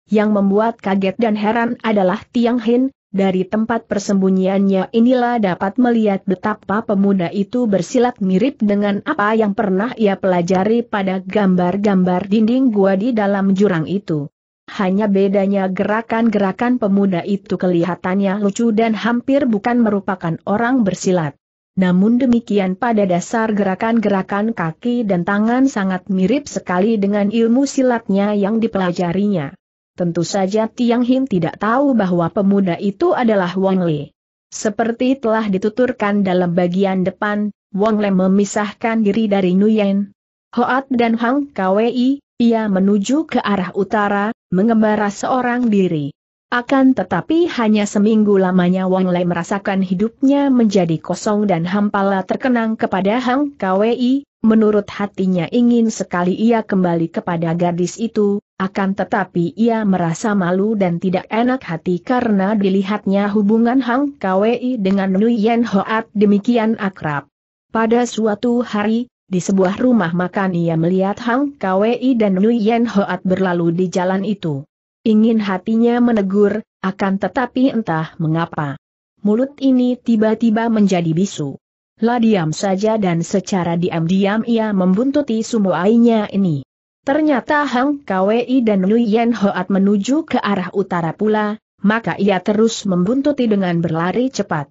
Yang membuat kaget dan heran adalah Tiang Hin, dari tempat persembunyiannya inilah dapat melihat betapa pemuda itu bersilat mirip dengan apa yang pernah ia pelajari pada gambar-gambar dinding gua di dalam jurang itu. Hanya bedanya gerakan-gerakan pemuda itu kelihatannya lucu dan hampir bukan merupakan orang bersilat namun demikian pada dasar gerakan-gerakan kaki dan tangan sangat mirip sekali dengan ilmu silatnya yang dipelajarinya. Tentu saja Tiang Hin tidak tahu bahwa pemuda itu adalah Wang Le. Seperti telah dituturkan dalam bagian depan, Wang Le memisahkan diri dari Nuyen, Hoat dan Hang Kwei, ia menuju ke arah utara, mengembara seorang diri. Akan tetapi hanya seminggu lamanya Wang Lei merasakan hidupnya menjadi kosong dan hampala terkenang kepada Hang Kwei. menurut hatinya ingin sekali ia kembali kepada gadis itu, akan tetapi ia merasa malu dan tidak enak hati karena dilihatnya hubungan Hang Kwei dengan Nguyen Hoat demikian akrab. Pada suatu hari, di sebuah rumah makan ia melihat Hang Kwei dan Nguyen Hoat berlalu di jalan itu. Ingin hatinya menegur, akan tetapi entah mengapa. Mulut ini tiba-tiba menjadi bisu. La diam saja dan secara diam-diam ia membuntuti sumuainya ini. Ternyata Hang Kwei dan Nuyen Hoat menuju ke arah utara pula, maka ia terus membuntuti dengan berlari cepat.